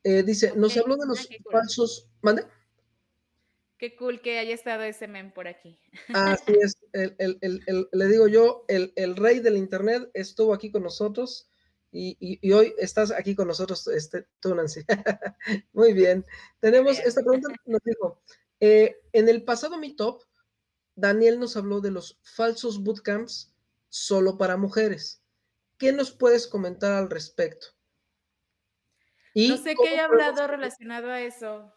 eh, dice, nos habló de los falsos. ¿Mande? Qué cool que haya estado ese men por aquí. Así es, le digo yo, el, rey del internet estuvo aquí con nosotros y, hoy estás aquí con nosotros, este, tú, Nancy. *laughs* Muy bien. Tenemos esta pregunta, nos dijo, eh, en el pasado Meetup, Daniel nos habló de los falsos bootcamps solo para mujeres. ¿Qué nos puedes comentar al respecto? no sé qué haya hablado relacionado a eso,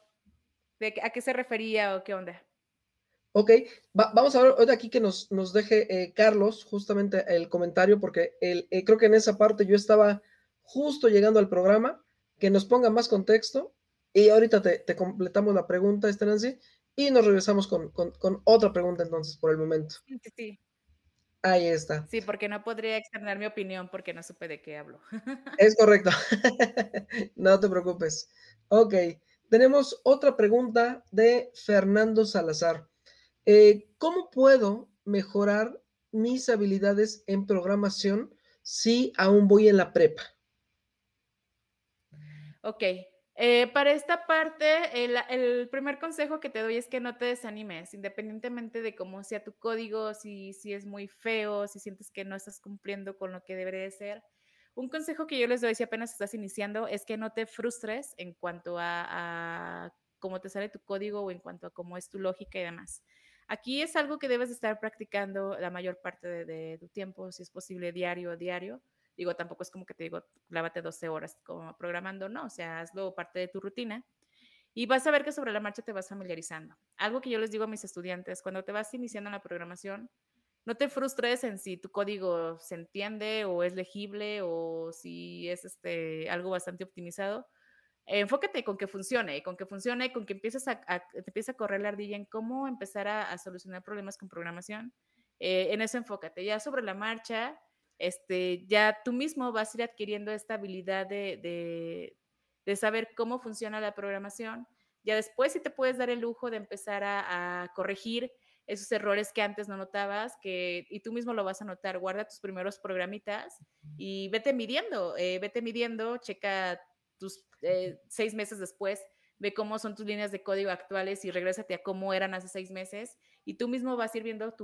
de a qué se refería o qué onda. Ok, vamos a ver ahorita aquí que nos, nos deje eh, Carlos justamente el comentario, porque el, eh, creo que en esa parte yo estaba justo llegando al programa, que nos ponga más contexto y ahorita te, completamos la pregunta, Nancy, y nos regresamos con, con, con, otra pregunta entonces por el momento. Sí, sí. Ahí está. Sí, porque no podría externar mi opinión porque no supe de qué hablo. *laughs* Es correcto. *laughs* No te preocupes. Ok, tenemos otra pregunta de Fernando Salazar. Eh, ¿Cómo puedo mejorar mis habilidades en programación si aún voy en la prepa? Ok, eh, para esta parte, el, primer consejo que te doy es que no te desanimes, independientemente de cómo sea tu código, si, es muy feo, si sientes que no estás cumpliendo con lo que debería de ser. Un consejo que yo les doy si apenas estás iniciando es que no te frustres en cuanto a, cómo te sale tu código o en cuanto a cómo es tu lógica y demás. Aquí es algo que debes estar practicando la mayor parte de, de tu tiempo, si es posible diario o diario Digo, tampoco es como que te digo, lávate 12 horas como programando, no, o sea, hazlo parte de tu rutina y vas a ver que sobre la marcha te vas familiarizando. Algo que yo les digo a mis estudiantes, cuando te vas iniciando en la programación, no te frustres en si tu código se entiende o es legible o si es este, algo bastante optimizado. Enfócate con que funcione, con que funcione, con que empieces a, te empiece a correr la ardilla en cómo empezar a, solucionar problemas con programación. Eh, en eso enfócate. Ya sobre la marcha, este, ya tú mismo vas a ir adquiriendo esta habilidad de, saber cómo funciona la programación. Ya después si te puedes dar el lujo de empezar a, corregir esos errores que antes no notabas, que, y tú mismo lo vas a notar, guarda tus primeros programitas y vete midiendo, eh, vete midiendo, checa tus eh, seis meses después, ve cómo son tus líneas de código actuales y regrésate a cómo eran hace seis meses y tú mismo vas a ir viendo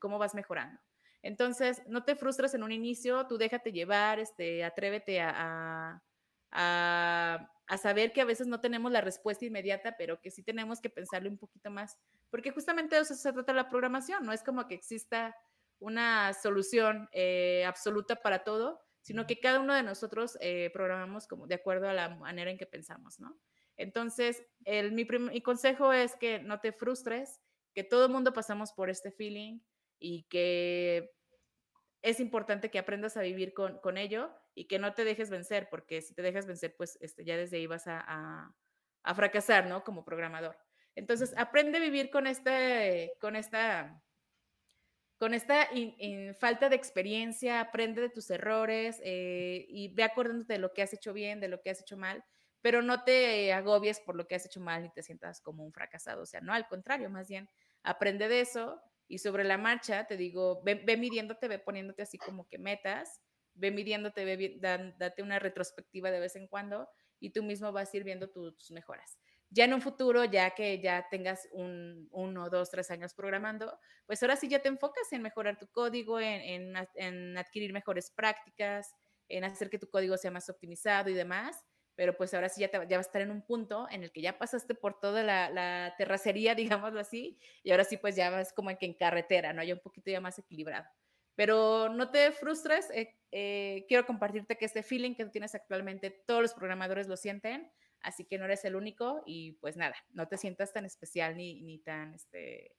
cómo vas mejorando. Entonces, no te frustres en un inicio, tú déjate llevar, este, atrévete a, a, saber que a veces no tenemos la respuesta inmediata, pero que sí tenemos que pensarlo un poquito más, porque justamente eso se trata la programación, no es como que exista una solución eh, absoluta para todo, sino que cada uno de nosotros eh, programamos como de acuerdo a la manera en que pensamos, ¿no? Entonces, el, mi, consejo es que no te frustres, que todo el mundo pasamos por este feeling, y que es importante que aprendas a vivir con, ello y que no te dejes vencer, porque si te dejas vencer, pues este, ya desde ahí vas a, fracasar, ¿no? Como programador. Entonces, aprende a vivir con, este, con esta, con esta falta de experiencia, aprende de tus errores eh, y ve acordándote de lo que has hecho bien, de lo que has hecho mal, pero no te agobies por lo que has hecho mal ni te sientas como un fracasado. O sea, no, al contrario, más bien, aprende de eso y sobre la marcha, te digo, ve, midiéndote, ve poniéndote así como que metas, ve midiéndote, date una retrospectiva de vez en cuando y tú mismo vas a ir viendo tus mejoras. Ya en un futuro, ya que ya tengas un, uno, dos, tres años programando, pues ahora sí ya te enfocas en mejorar tu código, en adquirir mejores prácticas, en hacer que tu código sea más optimizado y demás pero pues ahora sí ya, te, ya vas a estar en un punto en el que ya pasaste por toda la, terracería, *laughs* digámoslo así, y ahora sí pues ya vas como en carretera, ¿no? Ya un poquito ya más equilibrado. Pero no te frustres, eh, eh, quiero compartirte que este feeling que tú tienes actualmente, todos los programadores lo sienten, así que no eres el único y pues nada, no te sientas tan especial ni, ni tan, este,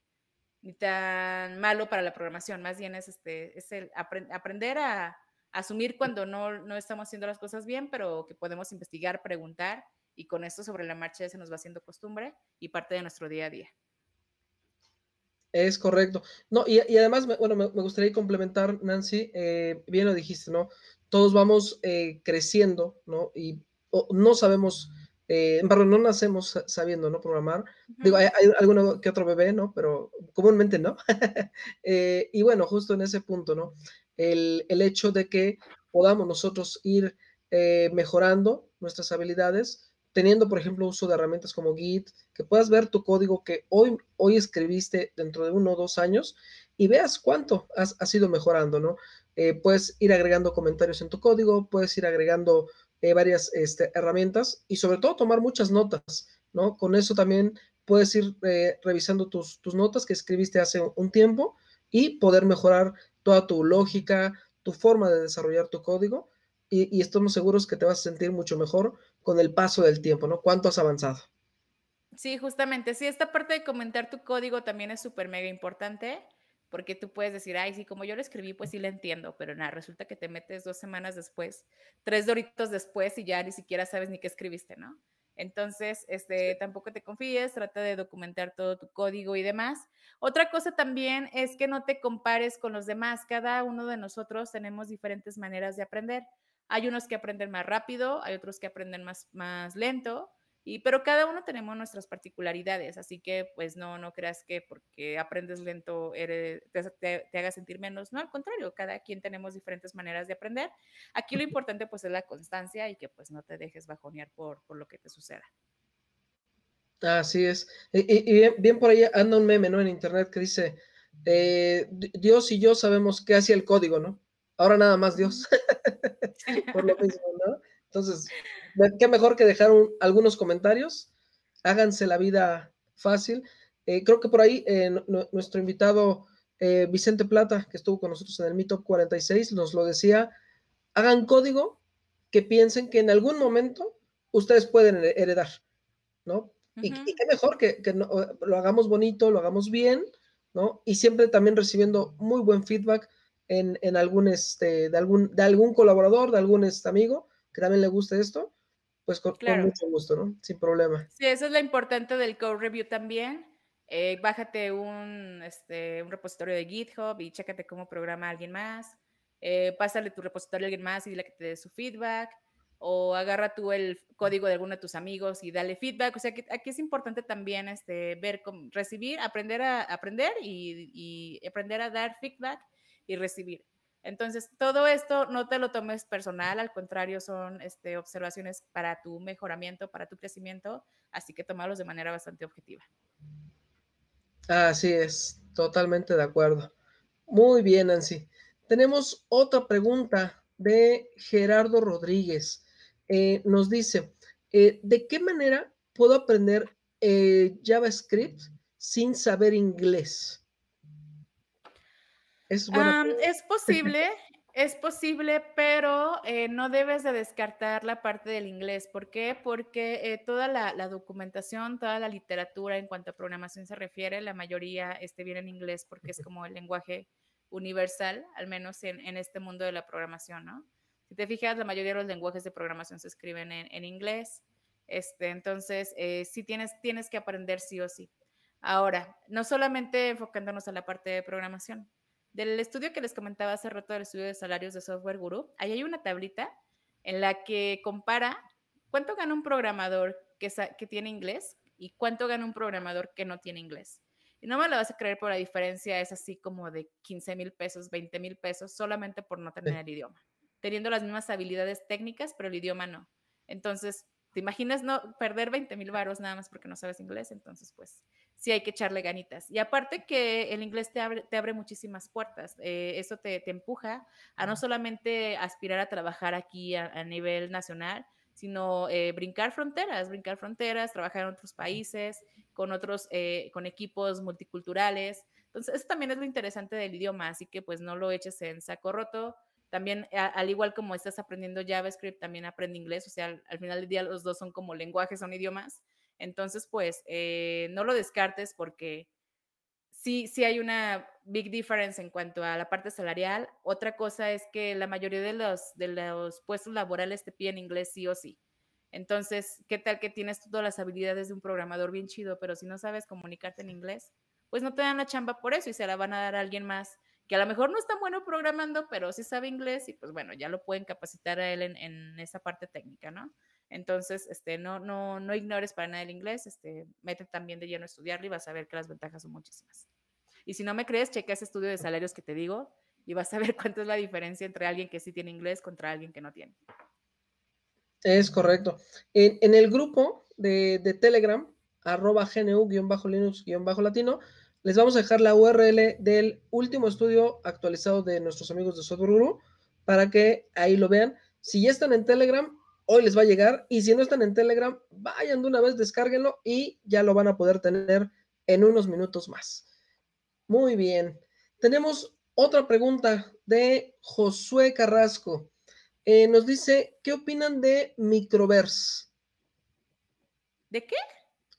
ni tan malo para la programación, más bien es, este, es el aprender a, asumir cuando no, no estamos haciendo las cosas bien, pero que podemos investigar, preguntar y con esto sobre la marcha se nos va haciendo costumbre y parte de nuestro día a día. Es correcto. No, y, además, bueno, me, gustaría complementar, Nancy, eh, bien lo dijiste, ¿no? Todos vamos eh, creciendo, ¿no? Y no sabemos, eh, perdón, no nacemos sabiendo, ¿no? Programar. Digo, hay, hay, alguno que otro bebé, ¿no? Pero comúnmente no. *laughs* Eh, y bueno, justo en ese punto, ¿no? el, hecho de que podamos nosotros ir eh, mejorando nuestras habilidades, teniendo, por ejemplo, uso de herramientas como Git, que puedas ver tu código que hoy, hoy escribiste dentro de uno o dos años y veas cuánto has, has ido mejorando, ¿no? Eh, puedes ir agregando comentarios en tu código, puedes ir agregando eh, varias este, herramientas y sobre todo tomar muchas notas, ¿no? Con eso también puedes ir revisando tus, tus, notas que escribiste hace un tiempo y poder mejorar toda tu lógica, tu forma de desarrollar tu código y, estamos seguros que te vas a sentir mucho mejor con el paso del tiempo, ¿no? ¿Cuánto has avanzado? Sí, justamente, sí, esta parte de comentar tu código también es súper mega importante porque tú puedes decir, ay, sí, como yo lo escribí, pues sí lo entiendo, pero nada, resulta que te metes dos semanas después, tres doritos después y ya ni siquiera sabes ni qué escribiste, ¿no? Entonces, este, tampoco te confíes, trata de documentar todo tu código y demás. Otra cosa también es que no te compares con los demás. Cada uno de nosotros tenemos diferentes maneras de aprender. Hay unos que aprenden más rápido, hay otros que aprenden más, más lento y, pero cada uno tenemos nuestras particularidades, así que pues no, no creas que porque aprendes lento te, haga sentir menos, no, al contrario, cada quien tenemos diferentes maneras de aprender. Aquí lo importante pues es la constancia y que pues no te dejes bajonear por, por lo que te suceda. Así es. Y, bien, por ahí anda un meme, ¿no? En internet que dice, eh, Dios y yo sabemos qué hacía el código, ¿no? Ahora nada más Dios. *laughs* por lo mismo, ¿no? Entonces, qué mejor que dejar algunos comentarios. Háganse la vida fácil. Eh, creo que por ahí eh, nuestro invitado eh, Vicente Plata, que estuvo con nosotros en el Mito 46, nos lo decía, hagan código que piensen que en algún momento ustedes pueden heredar, ¿no? y, qué mejor que, lo hagamos bonito, lo hagamos bien, ¿no? Y siempre también recibiendo muy buen feedback en, algún, este, de algún, de algún colaborador, de algún este, amigo que también le guste esto. Pues con, mucho gusto, ¿no? Sin problema. Sí, eso es lo importante del code review también. Eh, bájate este, un, repositorio de GitHub y chécate cómo programa alguien más. Eh, pásale tu repositorio a alguien más y dile que te dé su feedback o agarra tú el código de alguno de tus amigos y dale feedback. O sea, que aquí es importante también este, ver, recibir, aprender a aprender y, y, aprender a dar feedback y recibir. Entonces, todo esto no te lo tomes personal, al contrario, son este, observaciones para tu mejoramiento, para tu crecimiento, así que tomarlos de manera bastante objetiva. Así es, totalmente de acuerdo. Muy bien, Nancy. Tenemos otra pregunta de Gerardo Rodríguez. Eh, nos dice, eh, ¿de qué manera puedo aprender eh, JavaScript sin saber inglés? ¿Es, posible, es posible, pero eh, no debes de descartar la parte del inglés. ¿Por qué? Porque eh, toda la, documentación, toda la literatura en cuanto a programación se refiere, la mayoría este, viene en inglés porque es como el lenguaje universal, al menos en, este mundo de la programación, ¿no? Si te fijas, la mayoría de los lenguajes de programación se escriben en, inglés. Este, entonces, eh, sí tienes, tienes que aprender sí o sí. Ahora, no solamente enfocándonos a la parte de programación, del estudio que les comentaba hace rato, del estudio de salarios de Software Guru, ahí hay una tablita en la que compara cuánto gana un programador que, que tiene inglés y cuánto gana un programador que no tiene inglés. Y no me lo vas a creer, por la diferencia es así como de 15 mil pesos, 20 mil pesos, solamente por no tener el idioma, teniendo las mismas habilidades técnicas, pero el idioma no. Entonces, ¿te imaginas no perder 20 mil varos nada más porque no sabes inglés? Entonces, pues, sí hay que echarle ganitas. Y aparte que el inglés te abre, te abre muchísimas puertas, eh, eso te, empuja a no solamente aspirar a trabajar aquí a, nivel nacional, sino eh, brincar fronteras, brincar fronteras, trabajar en otros países, con otros, eh, con equipos multiculturales. Entonces, eso también es lo interesante del idioma, así que pues no lo eches en saco roto. También, al igual como estás aprendiendo JavaScript, también aprende inglés, o sea, al, final del día los dos son como lenguajes, son idiomas. Entonces, pues, eh, no lo descartes porque sí, sí hay una big difference en cuanto a la parte salarial. Otra cosa es que la mayoría de los, de los puestos laborales te piden inglés sí o sí. Entonces, ¿qué tal que tienes todas las habilidades de un programador bien chido, pero si no sabes comunicarte en inglés, pues no te dan la chamba por eso y se la van a dar a alguien más que a lo mejor no es tan bueno programando, pero sí sabe inglés y pues bueno, ya lo pueden capacitar a él en, esa parte técnica, ¿no? Entonces, este, no, no, no ignores para nada el inglés, este, mete también de lleno a estudiarlo y vas a ver que las ventajas son muchísimas. Y si no me crees, checa ese estudio de salarios que te digo y vas a *laughs* ver cuánto es la diferencia entre alguien que sí tiene inglés contra alguien que no tiene. Es correcto. En, el grupo de, de Telegram, arroba gnu-linux-latino, les vamos a dejar la URL del último estudio actualizado de nuestros amigos de Software para que ahí lo vean. Si ya están en Telegram, hoy les va a llegar. Y si no están en Telegram, vayan de una vez, descárguenlo y ya lo van a poder tener en unos minutos más. Muy bien. Tenemos otra pregunta de Josué Carrasco. Eh, nos dice, ¿qué opinan de Microverse? ¿De qué?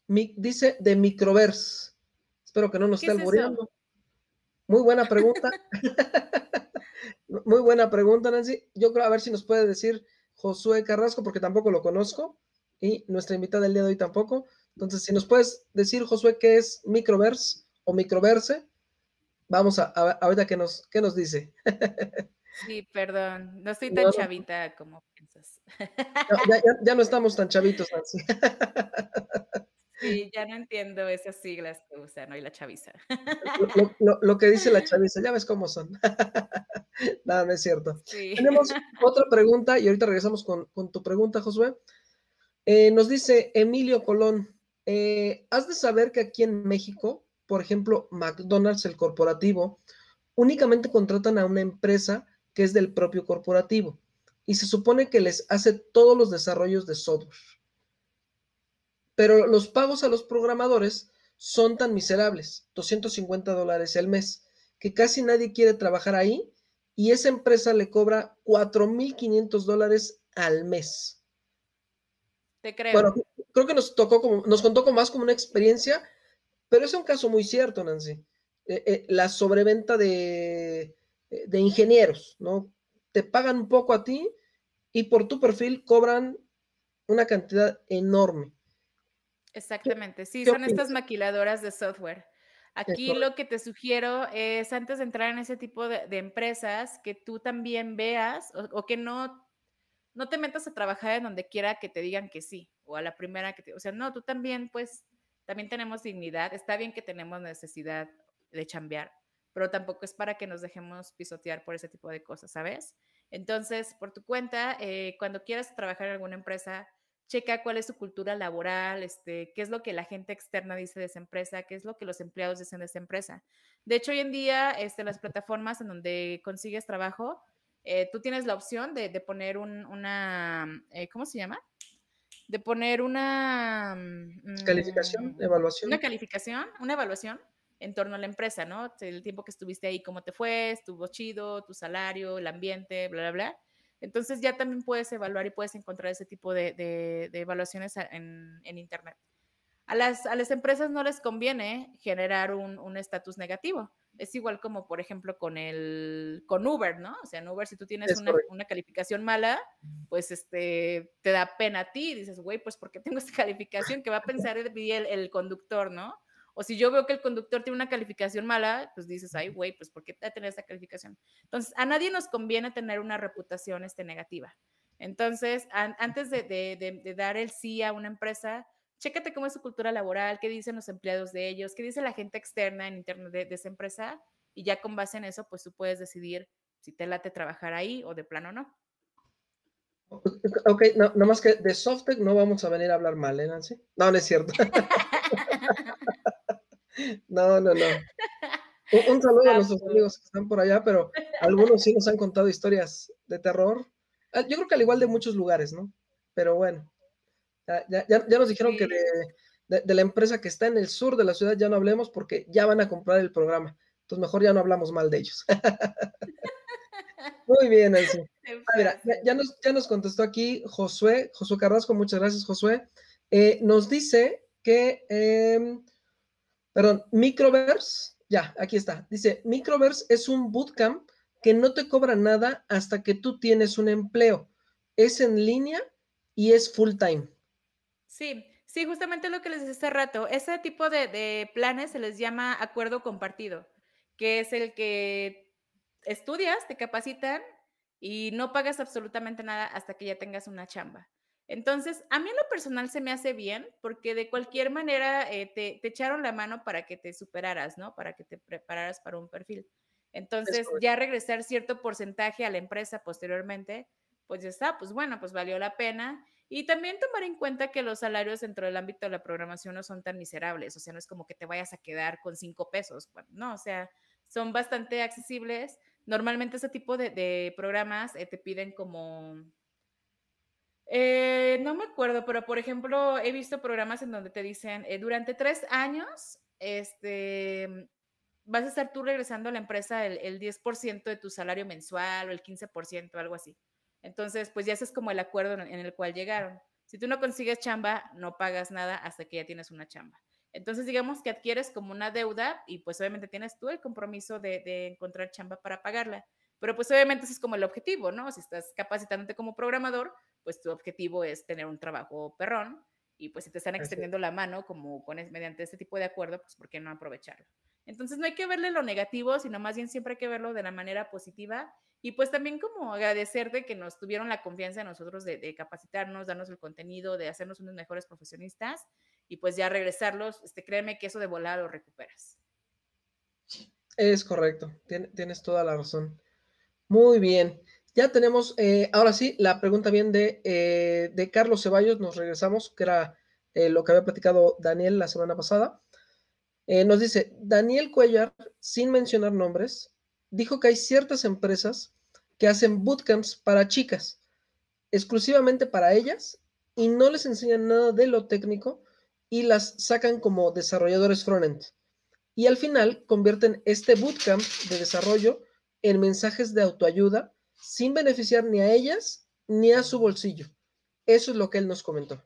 dice de Microverse. Espero que no nos esté muriendo. Muy buena pregunta. *laughs* Muy buena pregunta, Nancy. Yo creo, a ver si nos puede decir Josué Carrasco, porque tampoco lo conozco, y nuestra invitada del día de hoy tampoco. Entonces, si nos puedes decir, Josué, qué es Microverse o Microverse, vamos a, a, ahorita qué nos, qué nos dice. *laughs* Sí, perdón, no estoy tan chavita como piensas. ya, ya, no estamos tan chavitos, Nancy. *laughs* Sí, ya no entiendo esas siglas que usan hoy la chaviza. *laughs* Lo, que dice la chaviza, ya ves cómo son. *laughs* Nada, no es cierto. Tenemos *laughs* otra pregunta y ahorita regresamos con, tu pregunta, Josué. Eh, nos dice Emilio Colón, eh, has de saber que aquí en México, por ejemplo, McDonald's, el corporativo, únicamente contratan a una empresa que es del propio corporativo y se supone que les hace todos los desarrollos de software. Pero los pagos a los programadores son tan miserables, 250 dólares al mes, que casi nadie quiere trabajar ahí y esa empresa le cobra 4.500 dólares al mes. Te creo. Bueno, creo que nos, tocó como, nos contó como más como una experiencia, pero es un caso muy cierto, Nancy. Eh, eh, la sobreventa de, eh, de ingenieros, ¿no? Te pagan un poco a ti y por tu perfil cobran una cantidad enorme. Exactamente, sí, son estas maquiladoras de software. Aquí lo que te sugiero es antes de entrar en ese tipo de, empresas, que tú también veas o, que no, no te metas a trabajar en donde quiera que te digan que sí o a la primera que te... O sea, no, tú también, pues, también tenemos dignidad. Está bien que tenemos necesidad de chambear, pero tampoco es para que nos dejemos pisotear por ese tipo de cosas, ¿sabes? Entonces, por tu cuenta, eh, cuando quieras trabajar en alguna empresa, checa cuál es su cultura laboral, este, qué es lo que la gente externa dice de esa empresa, qué es lo que los empleados dicen de esa empresa. De hecho, hoy en día, este, las plataformas en donde consigues trabajo, eh, tú tienes la opción de, poner una, eh, ¿cómo se llama? De poner una... calificación, mm, evaluación. Una calificación, una evaluación en torno a la empresa, ¿no? El tiempo que estuviste ahí, cómo te fue, estuvo chido, tu salario, el ambiente, bla, bla, bla. Entonces ya también puedes evaluar y puedes encontrar ese tipo de, evaluaciones en, Internet. A las, a las, empresas no les conviene generar un estatus negativo. Es igual como, por ejemplo, con el con Uber, ¿no? O sea, en Uber, si tú tienes una, calificación mala, pues este te da pena a ti. Dices, güey, pues ¿por qué tengo esta *laughs* calificación ¿Qué va a pensar el conductor, ¿no? O si yo veo que el conductor tiene una calificación mala, pues dices, ay, güey, pues ¿por qué te tener esa calificación? Entonces, a nadie nos conviene tener una reputación este, negativa. Entonces, antes de, dar el sí a una empresa, chécate cómo es su cultura laboral, qué dicen los empleados de ellos, qué dice la gente externa en internet de, esa empresa, y ya con base en eso, pues tú puedes decidir si te late trabajar ahí o de plano no. Ok, no, nomás que de tech no vamos a venir a hablar mal, ¿eh, Nancy? No, no es cierto. *laughs* No, no, no. *laughs* Un, saludo a nuestros amigos que están por allá, pero algunos sí nos han contado historias de terror. Ah, yo creo que al igual de muchos lugares, ¿no? Pero bueno, ya, nos dijeron que de, la empresa que está en el sur de la ciudad ya no hablemos porque ya van a comprar el programa. Entonces mejor ya no hablamos mal de ellos. *laughs* Muy bien, ah, ya, nos, contestó aquí Josué, Josué Carrasco, muchas gracias, Josué. Eh, nos dice que em, perdón, Microverse, ya, aquí está. Dice, Microverse es un bootcamp que no te cobra nada hasta que tú tienes un empleo. Es en línea y es full time. Sí, sí, justamente lo que les decía hace rato. Ese tipo de, de planes se les llama acuerdo compartido, que es el que estudias, te capacitan y no pagas absolutamente nada hasta que ya tengas una chamba. Entonces, a mí en lo personal se me hace bien porque de cualquier manera eh, te, echaron la mano para que te superaras, ¿no? Para que te prepararas para un perfil. Entonces, ya regresar cierto porcentaje a la empresa posteriormente, pues ya está, pues bueno, pues valió la pena. Y también tomar en cuenta que los salarios dentro del ámbito de la programación no son tan miserables, o sea, no es como que te vayas a quedar con cinco pesos, no, o sea, son bastante accesibles. Normalmente ese tipo de, programas eh, te piden como eh, no me acuerdo, pero por ejemplo, he visto programas en donde te dicen, eh, durante tres años, este, vas a estar tú regresando a la empresa el, el 10% de tu salario mensual o el 15%, algo así. Entonces, pues ya ese es como el acuerdo en, el cual llegaron. Si tú no consigues chamba, no pagas nada hasta que ya tienes una chamba. Entonces, digamos que adquieres como una deuda y pues obviamente tienes tú el compromiso de encontrar chamba para pagarla. Pero pues obviamente ese es como el objetivo, ¿no? Si estás capacitándote como programador, pues tu objetivo es tener un trabajo perrón y pues si te están extendiendo la mano como con, mediante este tipo de acuerdo, pues ¿por qué no aprovecharlo? Entonces no hay que verle lo negativo, sino más bien siempre hay que verlo de la manera positiva y pues también como agradecerte que nos tuvieron la confianza de nosotros de, capacitarnos, darnos el contenido, de hacernos unos mejores profesionistas y pues ya regresarlos, este, créeme que eso de volar lo recuperas. Es correcto, tienes toda la razón. Muy bien. Ya tenemos, eh, ahora sí, la pregunta bien eh, de, Carlos Ceballos, nos regresamos, que era eh, lo que había platicado Daniel la semana pasada. nos dice, Daniel Cuellar, sin mencionar nombres, dijo que hay ciertas empresas que hacen bootcamps para chicas, exclusivamente para ellas, y no les enseñan nada de lo técnico y las sacan como desarrolladores frontend. Y al final convierten este bootcamp de desarrollo en mensajes de autoayuda sin beneficiar ni a ellas ni a su bolsillo. Eso es lo que él nos comentó.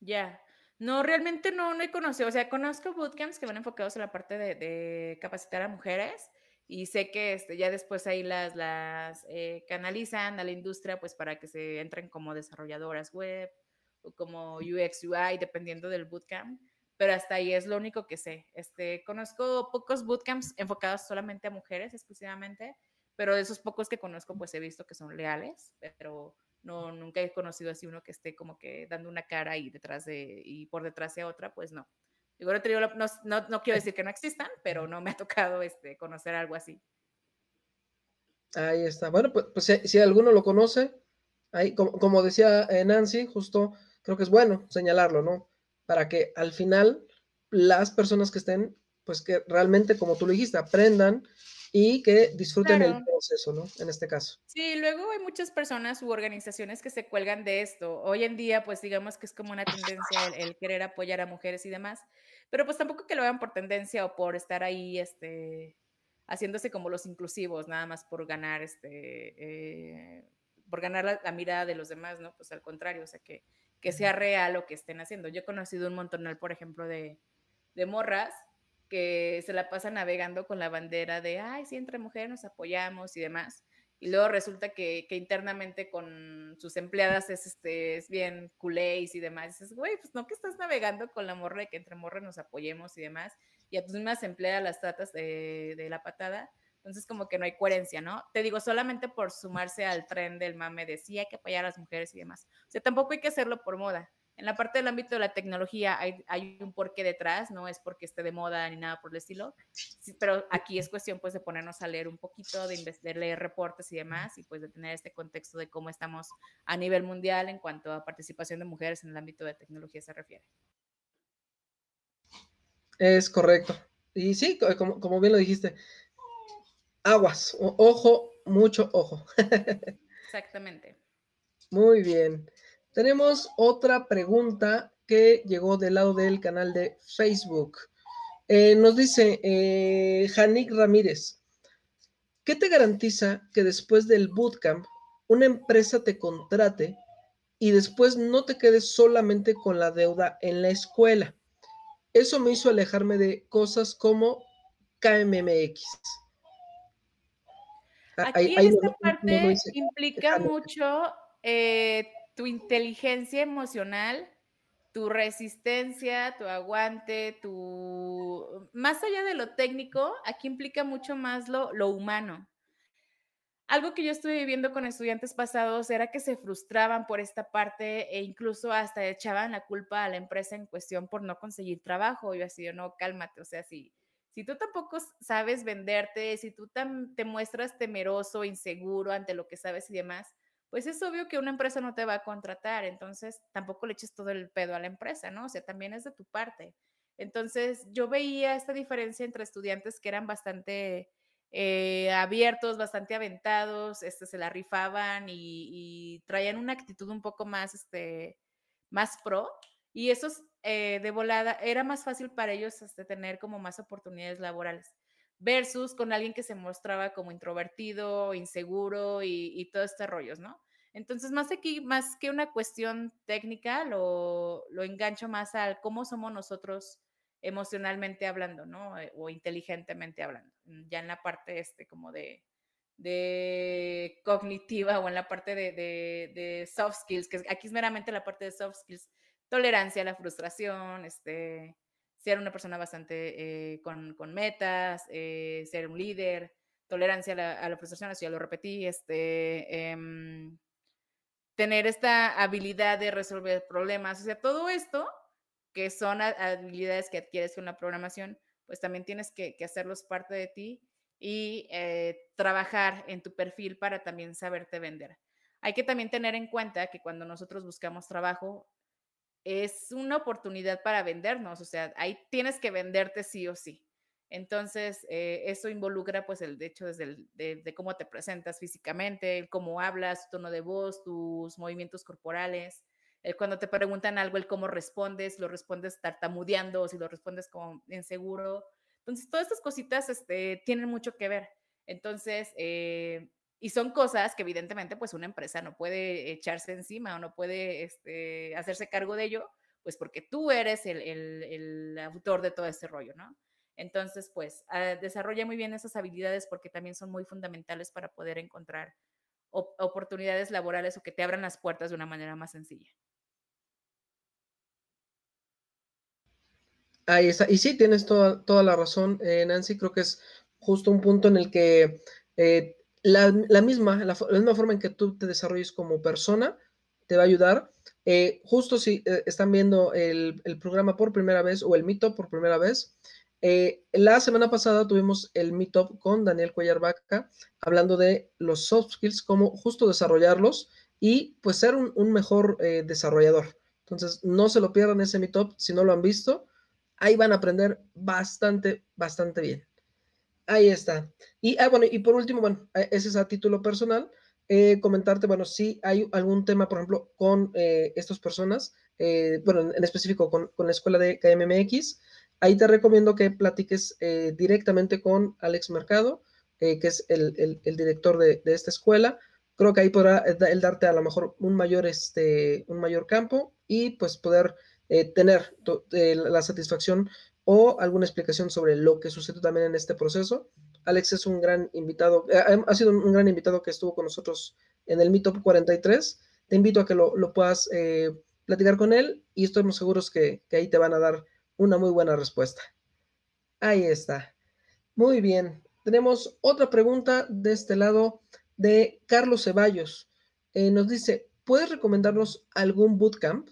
Ya. No, realmente no, no he conocido. O sea, conozco bootcamps que van enfocados en la parte de, capacitar a mujeres y sé que este, ya después ahí las, las eh, canalizan a la industria pues para que se entren como desarrolladoras web o como UX, UI, dependiendo del bootcamp pero hasta ahí es lo único que sé. Este, conozco pocos bootcamps enfocados solamente a mujeres exclusivamente, pero de esos pocos que conozco, pues he visto que son leales, pero no, nunca he conocido así uno que esté como que dando una cara y detrás de, y por detrás de otra, pues no. no, quiero decir que no existan, pero no me ha tocado este, conocer algo así. Ahí está. Bueno, pues, pues si, alguno lo conoce, ahí, como, decía eh, Nancy, justo creo que es bueno señalarlo, ¿no? para que al final las personas que estén, pues que realmente, como tú lo dijiste, aprendan y que disfruten el proceso, ¿no? En este caso. Sí, luego hay muchas personas u organizaciones que se cuelgan de esto. Hoy en día, pues digamos que es como una tendencia el, querer apoyar a mujeres y demás, pero pues tampoco que lo hagan por tendencia o por estar ahí, este, haciéndose como los inclusivos, nada más por ganar, este, eh, por ganar la, mirada de los demás, ¿no? Pues al contrario, o sea que que sea real lo que estén haciendo. Yo he conocido un montón, por ejemplo, de, morras que se la pasan navegando con la bandera de, ay, sí, entre mujeres nos apoyamos y demás. Y luego resulta que, internamente con sus empleadas es, este, es bien culés y demás. Y dices, güey, pues no que estás navegando con la morra de que entre morra nos apoyemos y demás. Y a tus mismas empleadas las tratas de, de la patada. Entonces, como que no hay coherencia, ¿no? Te digo, solamente por sumarse al tren del mame de sí, hay que apoyar a las mujeres y demás. O sea, tampoco hay que hacerlo por moda. En la parte del ámbito de la tecnología hay, hay un porqué detrás, no es porque esté de moda ni nada por el estilo, pero aquí es cuestión pues de ponernos a leer un poquito, de, leer reportes y demás y pues de tener este contexto de cómo estamos a nivel mundial en cuanto a participación de mujeres en el ámbito de tecnología se refiere. Es correcto. Y sí, como bien lo dijiste, aguas, ojo, mucho ojo. *laughs* Exactamente. Muy bien. Tenemos otra pregunta que llegó del lado del canal de Facebook. Eh, nos dice eh, Janik Ramírez, ¿qué te garantiza que después del bootcamp una empresa te contrate y después no te quedes solamente con la deuda en la escuela? Eso me hizo alejarme de cosas como KMMX. Ah, aquí esta parte implica mucho eh, tu inteligencia emocional, tu resistencia, tu aguante, tu... Más allá de lo técnico, aquí implica mucho más lo, lo humano. Algo que yo estuve viviendo con estudiantes pasados era que se frustraban por esta parte e incluso hasta echaban la culpa a la empresa en cuestión por no conseguir trabajo. Yo así, no, cálmate, o sea, sí. Si tú tampoco sabes venderte, si tú te muestras temeroso, inseguro ante lo que sabes y demás, pues es obvio que una empresa no te va a contratar, entonces tampoco le eches todo el pedo a la empresa, ¿no? O sea, también es de tu parte. Entonces yo veía esta diferencia entre estudiantes que eran bastante eh, abiertos, bastante aventados, este, se la rifaban y, traían una actitud un poco más, este, más pro, y esos eh, de volada, era más fácil para ellos hasta este, tener como más oportunidades laborales versus con alguien que se mostraba como introvertido, inseguro y, todo todos estos rollos, ¿no? Entonces, más aquí, más que una cuestión técnica, lo, lo engancho más al cómo somos nosotros emocionalmente hablando, ¿no? Eh, o inteligentemente hablando, mm, ya en la parte este como de, de cognitiva o en la parte de, de, de soft skills, que aquí es meramente la parte de soft skills, tolerancia a la frustración, este, ser una persona bastante eh, con, metas, eh, ser un líder, tolerancia a la, frustración, eso ya lo repetí, este, em, tener esta habilidad de resolver problemas, o sea, todo esto que son habilidades que adquieres con la programación, pues también tienes que, que hacerlos parte de ti y eh, trabajar en tu perfil para también saberte vender. Hay que también tener en cuenta que cuando nosotros buscamos trabajo, es una oportunidad para vendernos, o sea, ahí tienes que venderte sí o sí. Entonces, eh, eso involucra, pues, el hecho, de, cómo te presentas físicamente, cómo hablas, tu tono de voz, tus movimientos corporales. cuando te preguntan algo, el cómo respondes, lo respondes tartamudeando o si lo respondes como inseguro. Entonces, todas estas cositas este, tienen mucho que ver. Entonces, eh, y son cosas que evidentemente pues una empresa no puede echarse encima o no puede este, hacerse cargo de ello, pues porque tú eres el, autor de todo ese rollo, ¿no? Entonces, pues ah, desarrolla muy bien esas habilidades porque también son muy fundamentales para poder encontrar oportunidades laborales o que te abran las puertas de una manera más sencilla. Ahí está. Y sí, tienes toda, la razón, eh, Nancy. Creo que es justo un punto en el que eh, la, misma, la, misma forma en que tú te desarrolles como persona te va a ayudar. Eh, justo si eh, están viendo el, programa por primera vez o el Meetup por primera vez, eh, la semana pasada tuvimos el Meetup con Daniel Cuellar Vaca hablando de los soft skills, cómo justo desarrollarlos y pues ser un, un mejor desarrollador. Entonces, no se lo pierdan ese Meetup si no lo han visto. Ahí van a aprender bastante, bastante bien. Ahí está. Y, ah, bueno, y por último, bueno, eh, ese es a título personal. Eh, comentarte, bueno, si hay algún tema, por ejemplo, con eh, estas personas, bueno, en específico con, la escuela de KMMX, ahí te recomiendo que platiques directamente con Alex Mercado, que es el, director de, de, esta escuela. Creo que ahí podrá el darte a lo mejor un mayor, este, un mayor campo y pues poder tener la satisfacción o alguna explicación sobre lo que sucedió también en este proceso. Alex es un gran invitado, eh, ha sido un gran invitado que estuvo con nosotros en el Meetup 43. Te invito a que lo, puedas eh, platicar con él y estamos seguros que, que ahí te van a dar una muy buena respuesta. Ahí está. Muy bien. Tenemos otra pregunta de este lado de Carlos Ceballos. Eh, nos dice, ¿puedes recomendarnos algún bootcamp?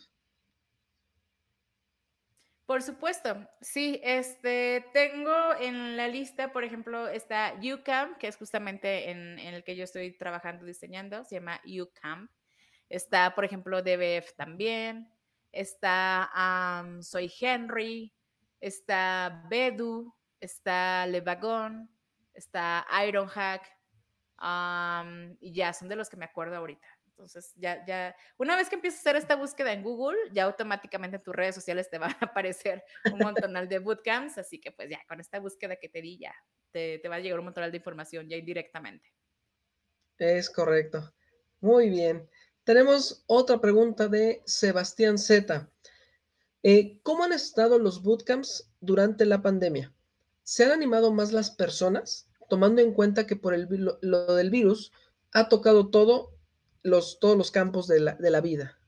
Por supuesto, sí, este, tengo en la lista, por ejemplo, está UCAM, que es justamente en, el que yo estoy trabajando, diseñando, se llama UCAM. Está, por ejemplo, DBF también, está Soy Henry, está Bedu, está Levagón, está Ironhack, y ya son de los que me acuerdo ahorita. Entonces, ya, ya, una vez que empiezas a hacer esta búsqueda en Google, ya automáticamente en tus redes sociales te *laughs* van a aparecer un montonal de bootcamps, así que pues ya, con esta búsqueda que te di ya, te, va a llegar un montonal de información ya indirectamente. Es correcto. Muy bien. Tenemos otra pregunta de Sebastián Z. Eh, ¿Cómo han estado los bootcamps durante la pandemia? ¿Se han animado más las personas, tomando en cuenta que por el, lo del virus ha tocado todo los, todos los campos de la, vida.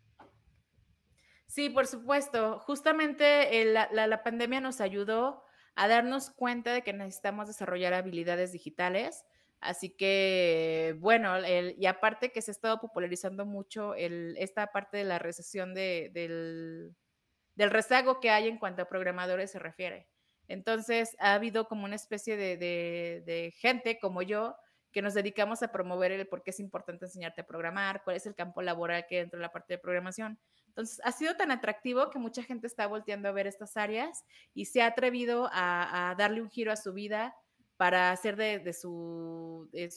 Sí, por supuesto. Justamente eh, la, pandemia nos ayudó a darnos cuenta de que necesitamos desarrollar habilidades digitales. Así que, bueno, y aparte que se ha estado popularizando mucho esta parte de la recesión del, del, rezago que hay en cuanto a programadores se refiere. Entonces, ha habido como una especie de gente como yo que nos dedicamos a promover el por qué es importante enseñarte a programar, cuál es el campo laboral que entra dentro de la parte de programación. Entonces, ha sido tan atractivo que mucha gente está volteando a ver estas áreas y se ha atrevido a, darle un giro a su vida para hacer de, su, de,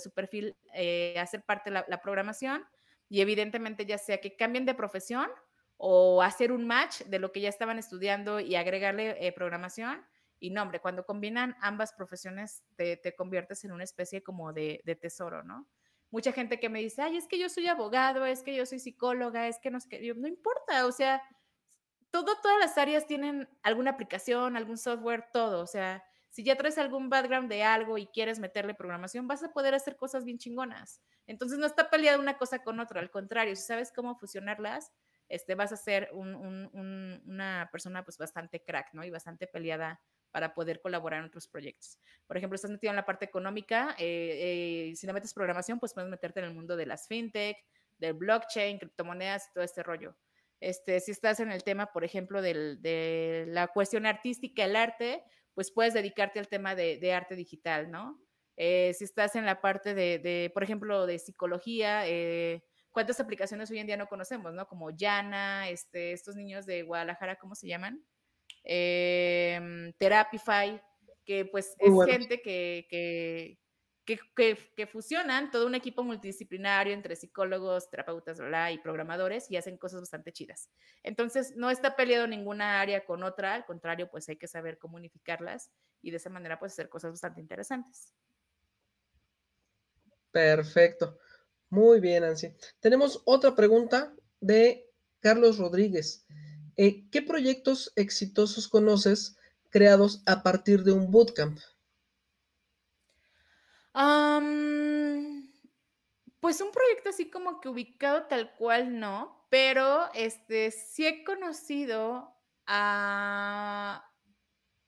su, perfil, eh, hacer parte de la, programación y evidentemente ya sea que cambien de profesión o hacer un match de lo que ya estaban estudiando y agregarle eh, programación y nombre. Cuando combinan ambas profesiones, te, conviertes en una especie como de, tesoro, ¿no? Mucha gente que me dice, ay, es que yo soy abogado, es que yo soy psicóloga, es que no sé qué, yo, no importa, o sea, todo, todas las áreas tienen alguna aplicación, algún software, todo, o sea, si ya traes algún background de algo y quieres meterle programación, vas a poder hacer cosas bien chingonas. Entonces no está peleada una cosa con otra, al contrario, si sabes cómo fusionarlas, este, vas a ser una persona pues bastante crack, ¿no? Y bastante peleada para poder colaborar en otros proyectos. Por ejemplo, estás metido en la parte económica, eh, eh, si no metes programación, pues puedes meterte en el mundo de las fintech, del blockchain, criptomonedas y todo este rollo. Este, si estás en el tema, por ejemplo, de la cuestión artística, el arte, pues puedes dedicarte al tema de, arte digital, ¿no? Eh, si estás en la parte de, por ejemplo, de psicología, cuántas aplicaciones hoy en día no conocemos, ¿no? Como Yana, este, estos niños de Guadalajara, ¿cómo se llaman? Em, Therapify, que pues es gente que, que que, que, fusionan todo un equipo multidisciplinario entre psicólogos, terapeutas y programadores y hacen cosas bastante chidas. Entonces, no está peleado ninguna área con otra, al contrario, pues hay que saber cómo unificarlas y de esa manera pues hacer cosas bastante interesantes. Perfecto. Muy bien, Ansi. Tenemos otra pregunta de Carlos Rodríguez. Eh, ¿Qué proyectos exitosos conoces creados a partir de un bootcamp? pues un proyecto así como que ubicado tal cual no, pero este sí he conocido a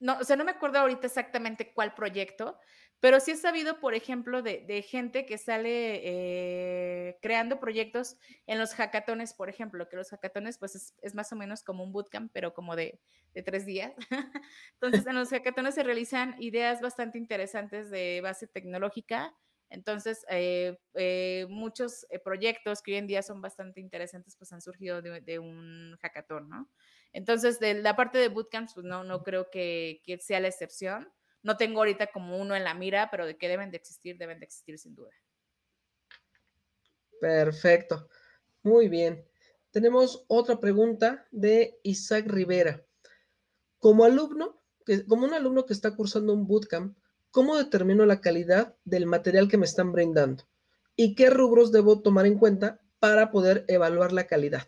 no, o sea, no me acuerdo ahorita exactamente cuál proyecto, pero sí he sabido, por ejemplo, de, gente que sale eh, creando proyectos en los hackatones, por ejemplo, que los hackatones pues es, más o menos como un bootcamp, pero como de, tres días. *laughs* Entonces, en los hackatones se realizan ideas bastante interesantes de base tecnológica. Entonces, eh, eh, muchos proyectos que hoy en día son bastante interesantes, pues han surgido de, un hackathon, ¿no? Entonces, de la parte de bootcamps, pues no, no creo que sea la excepción no tengo ahorita como uno en la mira, pero de que deben de existir, deben de existir sin duda. Perfecto. Muy bien. Tenemos otra pregunta de Isaac Rivera. Como alumno, eh, como un alumno que está cursando un bootcamp, ¿cómo determino la calidad del material que me están brindando? ¿Y qué rubros debo tomar en cuenta para poder evaluar la calidad?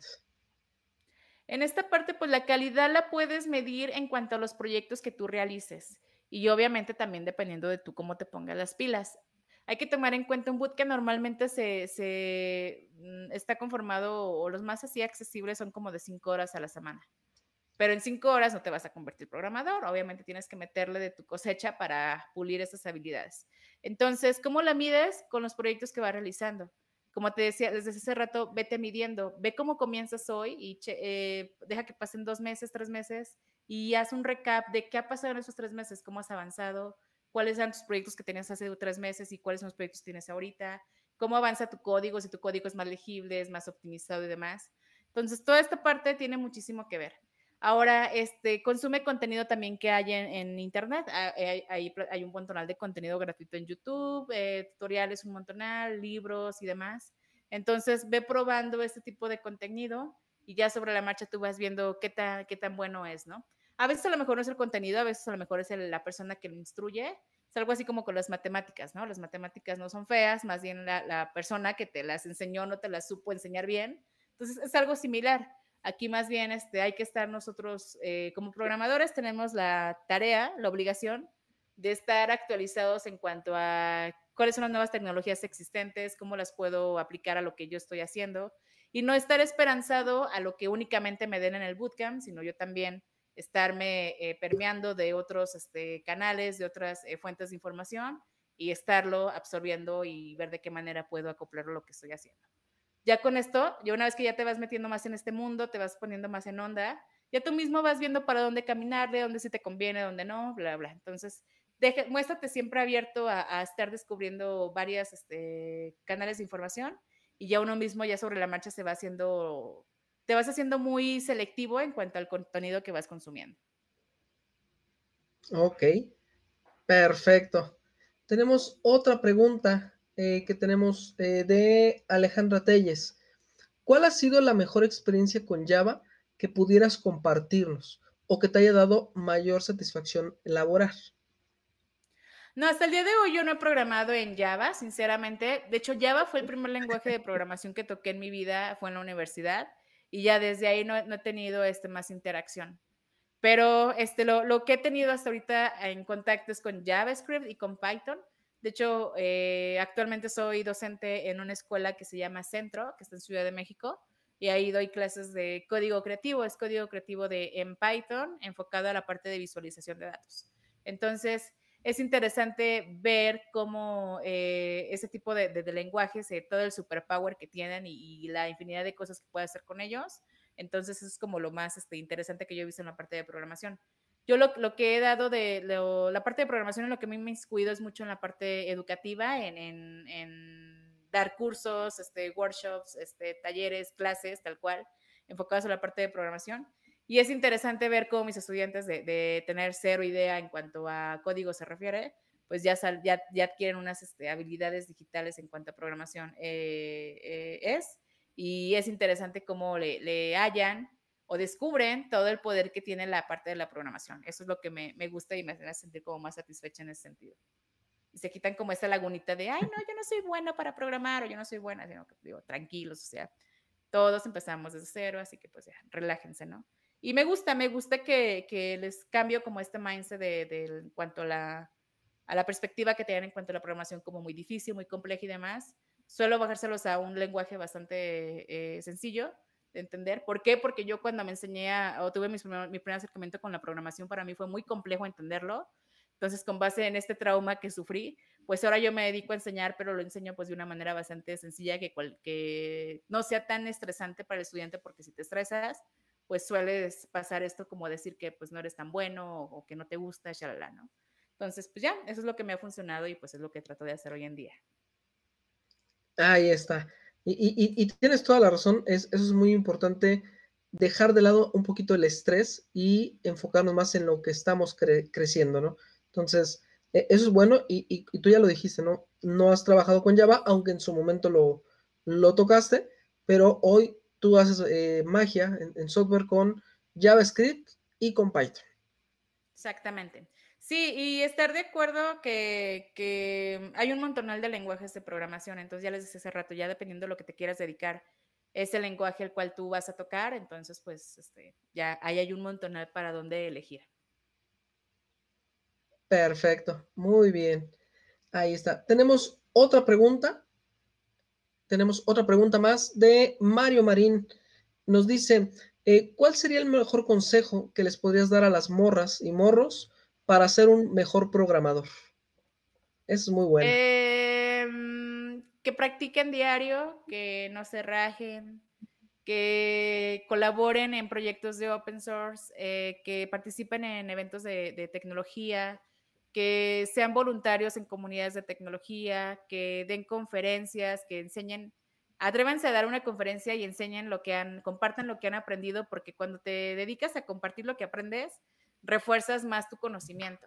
En esta parte, pues la calidad la puedes medir en cuanto a los proyectos que tú realices. Y obviamente también dependiendo de tú cómo te pongas las pilas. Hay que tomar en cuenta un boot que normalmente se, mm, está conformado o los más así accesibles son como de cinco horas a la semana. Pero en cinco horas no te vas a convertir programador. Obviamente tienes que meterle de tu cosecha para pulir esas habilidades. Entonces, ¿cómo la mides? Con los proyectos que vas realizando como te decía desde hace rato, vete midiendo, ve cómo comienzas hoy y eh, deja que pasen dos meses, tres meses y haz un recap de qué ha pasado en esos tres meses, cómo has avanzado, cuáles eran tus proyectos que tenías hace tres meses y cuáles son los proyectos que tienes ahorita, cómo avanza tu código, si tu código es más legible, es más optimizado y demás. Entonces, toda esta parte tiene muchísimo que ver. Ahora, este, consume contenido también que hay en, Internet. Ah, eh, hay, hay, un montonal de contenido gratuito en YouTube, eh, tutoriales un montonal, libros y demás. Entonces, ve probando este tipo de contenido y ya sobre la marcha tú vas viendo qué tan, qué tan bueno es, ¿no? A veces a lo mejor no es el contenido, a veces a lo mejor es la persona que lo instruye. Es algo así como con las matemáticas, ¿no? Las matemáticas no son feas, más bien la, persona que te las enseñó no te las supo enseñar bien. Entonces es algo similar. Aquí más bien este, hay que estar nosotros eh, como programadores, tenemos la tarea, la obligación de estar actualizados en cuanto a cuáles son las nuevas tecnologías existentes, cómo las puedo aplicar a lo que yo estoy haciendo y no estar esperanzado a lo que únicamente me den en el bootcamp, sino yo también estarme eh, permeando de otros este, canales, de otras eh, fuentes de información y estarlo absorbiendo y ver de qué manera puedo acoplar lo que estoy haciendo. Ya con esto, ya una vez que ya te vas metiendo más en este mundo, te vas poniendo más en onda, ya tú mismo vas viendo para dónde caminar, de dónde sí te conviene, dónde no, bla, bla. Entonces, muéstrate siempre abierto a, estar descubriendo varios este, canales de información y ya uno mismo ya sobre la marcha se va haciendo te vas haciendo muy selectivo en cuanto al contenido que vas consumiendo. Ok, perfecto. Tenemos otra pregunta eh, que tenemos eh, de Alejandra Telles. ¿Cuál ha sido la mejor experiencia con Java que pudieras compartirnos o que te haya dado mayor satisfacción elaborar? No, hasta el día de hoy yo no he programado en Java, sinceramente. De hecho, Java fue el primer lenguaje de programación que toqué en mi vida, fue en la universidad y ya desde ahí no, he tenido este, más interacción. Pero este, lo, que he tenido hasta ahorita en contacto es con JavaScript y con Python. De hecho, eh, actualmente soy docente en una escuela que se llama Centro, que está en Ciudad de México, y ahí doy clases de código creativo. Es código creativo de, en Python enfocado a la parte de visualización de datos. Entonces, es interesante ver cómo eh, ese tipo de, lenguajes, eh, todo el superpower que tienen y, la infinidad de cosas que puede hacer con ellos. Entonces, eso es como lo más este, interesante que yo he visto en la parte de programación. Yo lo, que he dado de la parte de programación en lo que a mí me cuido es mucho en la parte educativa, en, dar cursos, este, workshops, este, talleres, clases, tal cual, enfocados en la parte de programación y es interesante ver cómo mis estudiantes de, tener cero idea en cuanto a código se refiere, pues ya, ya, adquieren unas este, habilidades digitales en cuanto a programación eh, eh, es. Y es interesante cómo le, le, hallan o descubren todo el poder que tiene la parte de la programación. Eso es lo que me, me gusta y me hace sentir como más satisfecha en ese sentido. Y se quitan como esa lagunita de, ay, no, yo no soy buena para programar o yo no soy buena, sino que digo, tranquilos, o sea, todos empezamos desde cero, así que pues ya, relájense, ¿no? Y me gusta, me gusta que, que les cambio como este mindset de, en cuanto a la, a la perspectiva que tienen en cuanto a la programación como muy difícil, muy compleja y demás. Suelo bajárselos a un lenguaje bastante eh, sencillo de entender. ¿Por qué? Porque yo cuando me enseñé o tuve mi primer acercamiento con la programación, para mí fue muy complejo entenderlo. Entonces, con base en este trauma que sufrí, pues ahora yo me dedico a enseñar, pero lo enseño pues de una manera bastante sencilla que, que no sea tan estresante para el estudiante, porque si te estresas, pues sueles pasar esto como decir que pues no eres tan bueno o, que no te gusta, shalala, ¿no? Entonces, pues ya, eso es lo que me ha funcionado y pues es lo que trato de hacer hoy en día. Ahí está. Y, tienes toda la razón, eso es muy importante, dejar de lado un poquito el estrés y enfocarnos más en lo que estamos creciendo, ¿no? Entonces, e, eso es bueno y, tú ya lo dijiste, ¿no? No has trabajado con Java, aunque en su momento lo, lo tocaste, pero hoy tú haces eh, magia en, software con JavaScript y con Python. Exactamente. Sí, y estar de acuerdo que, hay un montonal de lenguajes de programación, entonces ya les decía hace rato, ya dependiendo de lo que te quieras dedicar, es el lenguaje al cual tú vas a tocar, entonces pues este, ya ahí hay un montonal para dónde elegir. Perfecto, muy bien. Ahí está. Tenemos otra pregunta tenemos otra pregunta más de Mario Marín. Nos dice, eh, ¿cuál sería el mejor consejo que les podrías dar a las morras y morros para ser un mejor programador? es muy bueno. Em, que practiquen diario, que no se rajen, que colaboren en proyectos de open source, eh, que participen en eventos de tecnología, que sean voluntarios en comunidades de tecnología, que den conferencias, que enseñen, atrévanse a dar una conferencia y enseñen lo que han, compartan lo que han aprendido, porque cuando te dedicas a compartir lo que aprendes, refuerzas más tu conocimiento.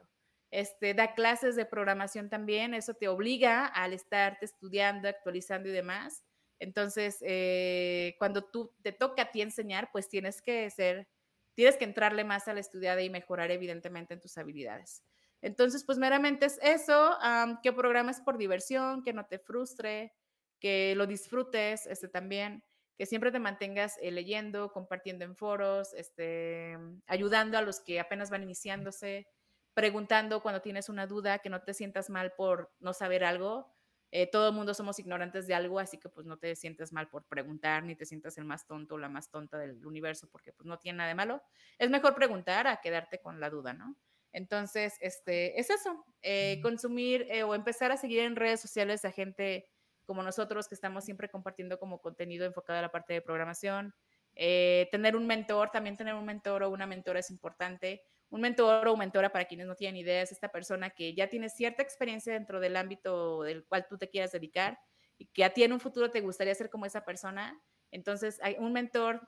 Este, da clases de programación también, eso te obliga al estarte estudiando, actualizando y demás. Entonces, eh, cuando tú te toca a ti enseñar, pues tienes que ser, tienes que entrarle más a la estudiada y mejorar evidentemente en tus habilidades. Entonces, pues meramente es eso, qué que programes por diversión, que no te frustre, que lo disfrutes este, también, que siempre te mantengas eh, leyendo, compartiendo en foros, este, ayudando a los que apenas van iniciándose, preguntando cuando tienes una duda, que no te sientas mal por no saber algo. Eh, todo el mundo somos ignorantes de algo, así que pues no te sientas mal por preguntar, ni te sientas el más tonto o la más tonta del universo, porque pues no tiene nada de malo. Es mejor preguntar a quedarte con la duda, ¿no? Entonces, este, es eso, eh, consumir eh, o empezar a seguir en redes sociales a gente como nosotros que estamos siempre compartiendo como contenido enfocado a la parte de programación. Eh, tener un mentor, también tener un mentor o una mentora es importante. Un mentor o mentora, para quienes no tienen ideas, esta persona que ya tiene cierta experiencia dentro del ámbito del cual tú te quieras dedicar y que a ti en un futuro te gustaría ser como esa persona. Entonces, un mentor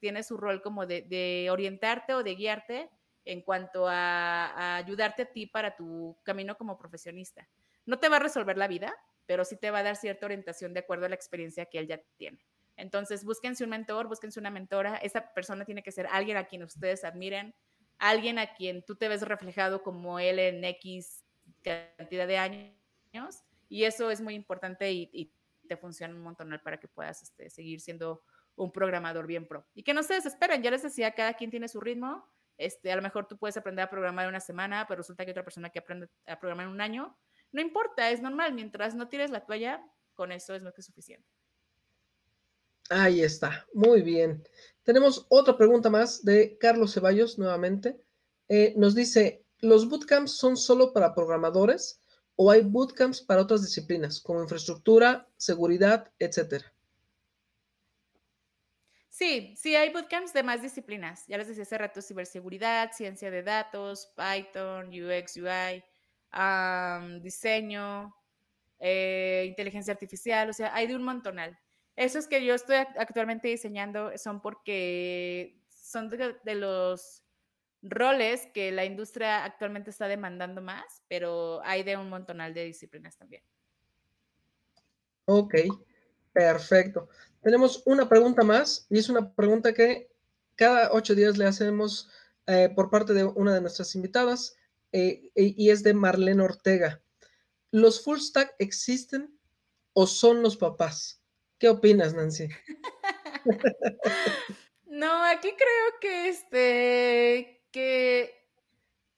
tiene su rol como de orientarte o de guiarte en cuanto a, ayudarte a ti para tu camino como profesionista. No te va a resolver la vida, pero sí te va a dar cierta orientación de acuerdo a la experiencia que él ya tiene. Entonces, búsquense un mentor, búsquense una mentora. Esa persona tiene que ser alguien a quien ustedes admiren, alguien a quien tú te ves reflejado como él en X cantidad de años. Y eso es muy importante y, te funciona un montón para que puedas este, seguir siendo un programador bien pro. Y que no se desesperen, ya les decía, cada quien tiene su ritmo este, a lo mejor tú puedes aprender a programar en una semana, pero resulta que otra persona que aprende a programar en un año, no importa, es normal, mientras no tires la toalla, con eso es lo que suficiente. Ahí está, muy bien. Tenemos otra pregunta más de Carlos Ceballos nuevamente. Eh, nos dice, ¿los bootcamps son solo para programadores o hay bootcamps para otras disciplinas como infraestructura, seguridad, etcétera? Sí, sí, hay bootcamps de más disciplinas. Ya les decía hace rato, ciberseguridad, ciencia de datos, Python, UX, UI, diseño, eh, inteligencia artificial, o sea, hay de un montonal. Esos que yo estoy actualmente diseñando son porque son de, de los roles que la industria actualmente está demandando más, pero hay de un montonal de disciplinas también. Ok, perfecto tenemos una pregunta más y es una pregunta que cada ocho días le hacemos eh, por parte de una de nuestras invitadas eh, y es de Marlene Ortega. ¿Los full stack existen o son los papás? ¿Qué opinas, Nancy? *laughs* no, aquí creo que este que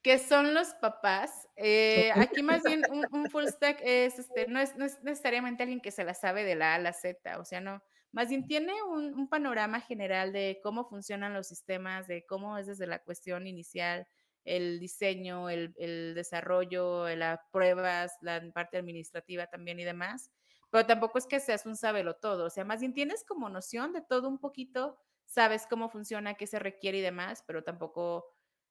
que son los papás. Eh, aquí más bien un, full stack es, este, no es, no, es, necesariamente alguien que se la sabe de la A a la Z, o sea, no, más bien tiene un, panorama general de cómo funcionan los sistemas, de cómo es desde la cuestión inicial, el diseño, el, desarrollo, las pruebas, la parte administrativa también y demás. Pero tampoco es que seas un sabelo todo, o sea, más bien tienes como noción de todo un poquito, sabes cómo funciona, qué se requiere y demás, pero tampoco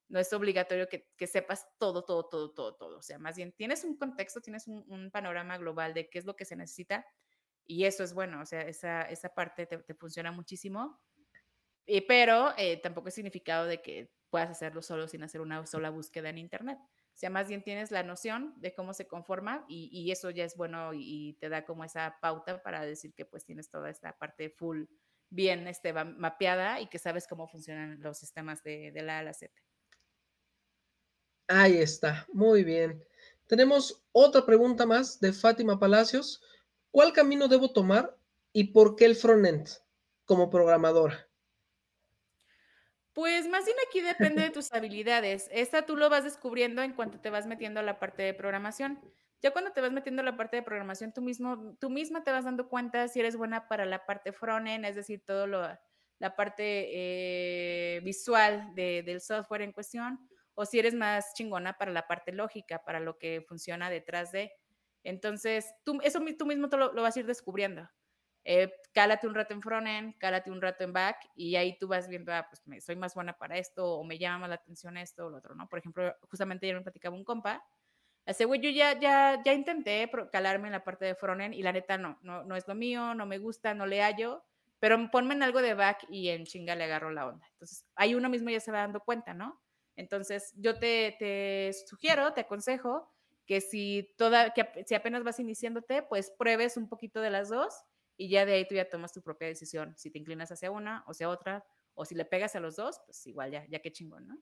no es obligatorio que, sepas todo, todo, todo, todo, todo. O sea, más bien tienes un contexto, tienes un, un, panorama global de qué es lo que se necesita, y eso es bueno, o sea, esa, parte te, funciona muchísimo, pero eh, tampoco es significado de que puedas hacerlo solo sin hacer una sola búsqueda en Internet. O sea, más bien tienes la noción de cómo se conforma y, eso ya es bueno y, te da como esa pauta para decir que pues tienes toda esta parte full bien este, mapeada y que sabes cómo funcionan los sistemas de, la A Ahí está, muy bien. Tenemos otra pregunta más de Fátima Palacios. ¿Cuál camino debo tomar y por qué el frontend como programadora? Pues más bien aquí depende de tus habilidades. Esta tú lo vas descubriendo en cuanto te vas metiendo a la parte de programación. Ya cuando te vas metiendo a la parte de programación, tú mismo, tú misma te vas dando cuenta si eres buena para la parte frontend, es decir, todo lo, la parte eh, visual del software en cuestión, o si eres más chingona para la parte lógica, para lo que funciona detrás de. Entonces, tú, eso tú mismo lo, vas a ir descubriendo. Eh, cálate un rato en frontend, cálate un rato en back y ahí tú vas viendo, ah, pues me, soy más buena para esto o me llama más la atención esto o lo otro, ¿no? Por ejemplo, justamente ayer me platicaba un compa, ese güey, yo ya, ya, ya intenté calarme en la parte de frontend y la neta no, no, no es lo mío, no me gusta, no le hallo, pero ponme en algo de back y en chinga le agarro la onda. Entonces, ahí uno mismo ya se va dando cuenta, ¿no? Entonces, yo te, te sugiero, te aconsejo que si, toda, si apenas vas iniciándote, pues pruebes un poquito de las dos y ya de ahí tú ya tomas tu propia decisión, si te inclinas hacia una o hacia otra, o si le pegas a los dos, pues igual ya, ya qué chingón, ¿no?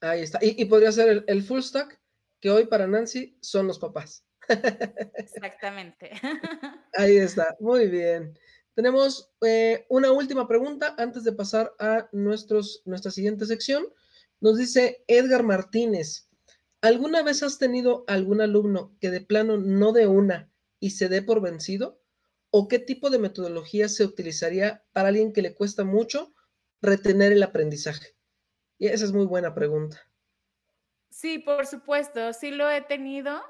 Ahí está. Y, podría ser el, full stack, que hoy para Nancy son los papás. *laughs* Exactamente. *laughs* Ahí está, muy bien. Tenemos eh, una última pregunta antes de pasar a nuestros, nuestra siguiente sección. Nos dice Edgar Martínez, ¿Alguna vez has tenido algún alumno que de plano no de una y se dé por vencido? ¿O qué tipo de metodología se utilizaría para alguien que le cuesta mucho retener el aprendizaje? Y esa es muy buena pregunta. Sí, por supuesto, sí lo he tenido.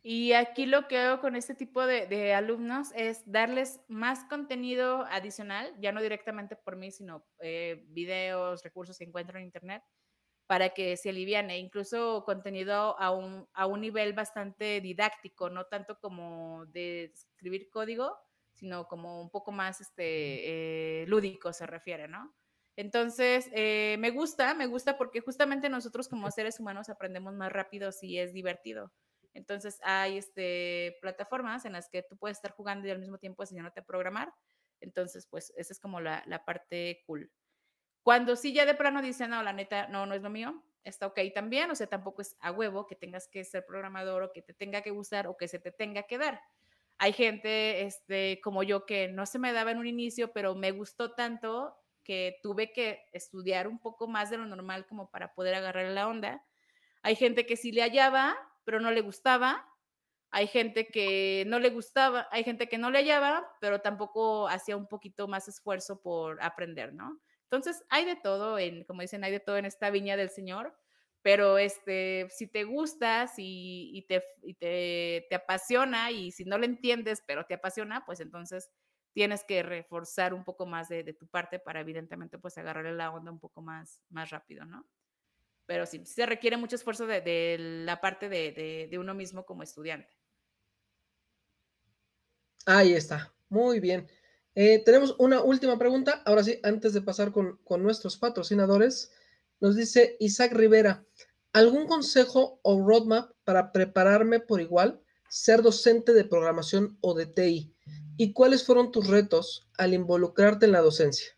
Y aquí lo que hago con este tipo de, alumnos es darles más contenido adicional, ya no directamente por mí, sino eh, videos, recursos que encuentro en Internet, para que se aliviane, incluso contenido a un, a un nivel bastante didáctico, no tanto como de escribir código, sino como un poco más este, eh, lúdico se refiere, ¿no? Entonces, eh, me gusta, me gusta porque justamente nosotros como seres humanos aprendemos más rápido si es divertido. Entonces, hay este, plataformas en las que tú puedes estar jugando y al mismo tiempo enseñándote a programar. Entonces, pues esa es como la, la parte cool. Cuando sí ya de plano dicen, no, la neta, no, no es lo mío, está ok también, o sea, tampoco es a huevo que tengas que ser programador o que te tenga que gustar o que se te tenga que dar. Hay gente este, como yo que no se me daba en un inicio, pero me gustó tanto que tuve que estudiar un poco más de lo normal como para poder agarrar la onda. Hay gente que sí le hallaba, pero no le gustaba. Hay gente que no le gustaba, hay gente que no le hallaba, pero tampoco hacía un poquito más esfuerzo por aprender, ¿no? Entonces, hay de todo, en, como dicen, hay de todo en esta viña del Señor, pero este, si te gusta, si y te, apasiona y si no lo entiendes, pero te apasiona, pues entonces tienes que reforzar un poco más de, tu parte para evidentemente pues agarrarle la onda un poco más, más rápido, ¿no? Pero sí, se requiere mucho esfuerzo de, la parte de, de, uno mismo como estudiante. Ahí está, muy bien. Eh, tenemos una última pregunta, ahora sí, antes de pasar con, nuestros patrocinadores, nos dice Isaac Rivera, ¿algún consejo o roadmap para prepararme por igual, ser docente de programación o de TI? ¿Y cuáles fueron tus retos al involucrarte en la docencia?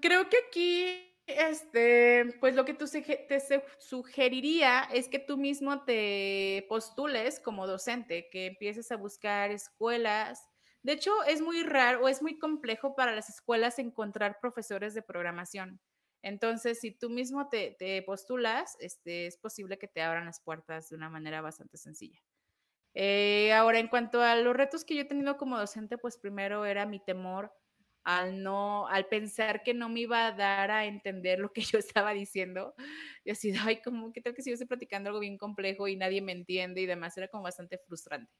creo que aquí este, pues lo que tú te sugeriría es que tú mismo te postules como docente, que empieces a buscar escuelas. De hecho, es muy raro o es muy complejo para las escuelas encontrar profesores de programación. Entonces, si tú mismo te, postulas, este, es posible que te abran las puertas de una manera bastante sencilla. Eh, ahora, en cuanto a los retos que yo he tenido como docente, pues primero era mi temor al no, al pensar que no me iba a dar a entender lo que *laughs* yo estaba diciendo, y así, ay, como que tal que si yo estoy platicando algo bien complejo y nadie me entiende y demás, era como bastante frustrante.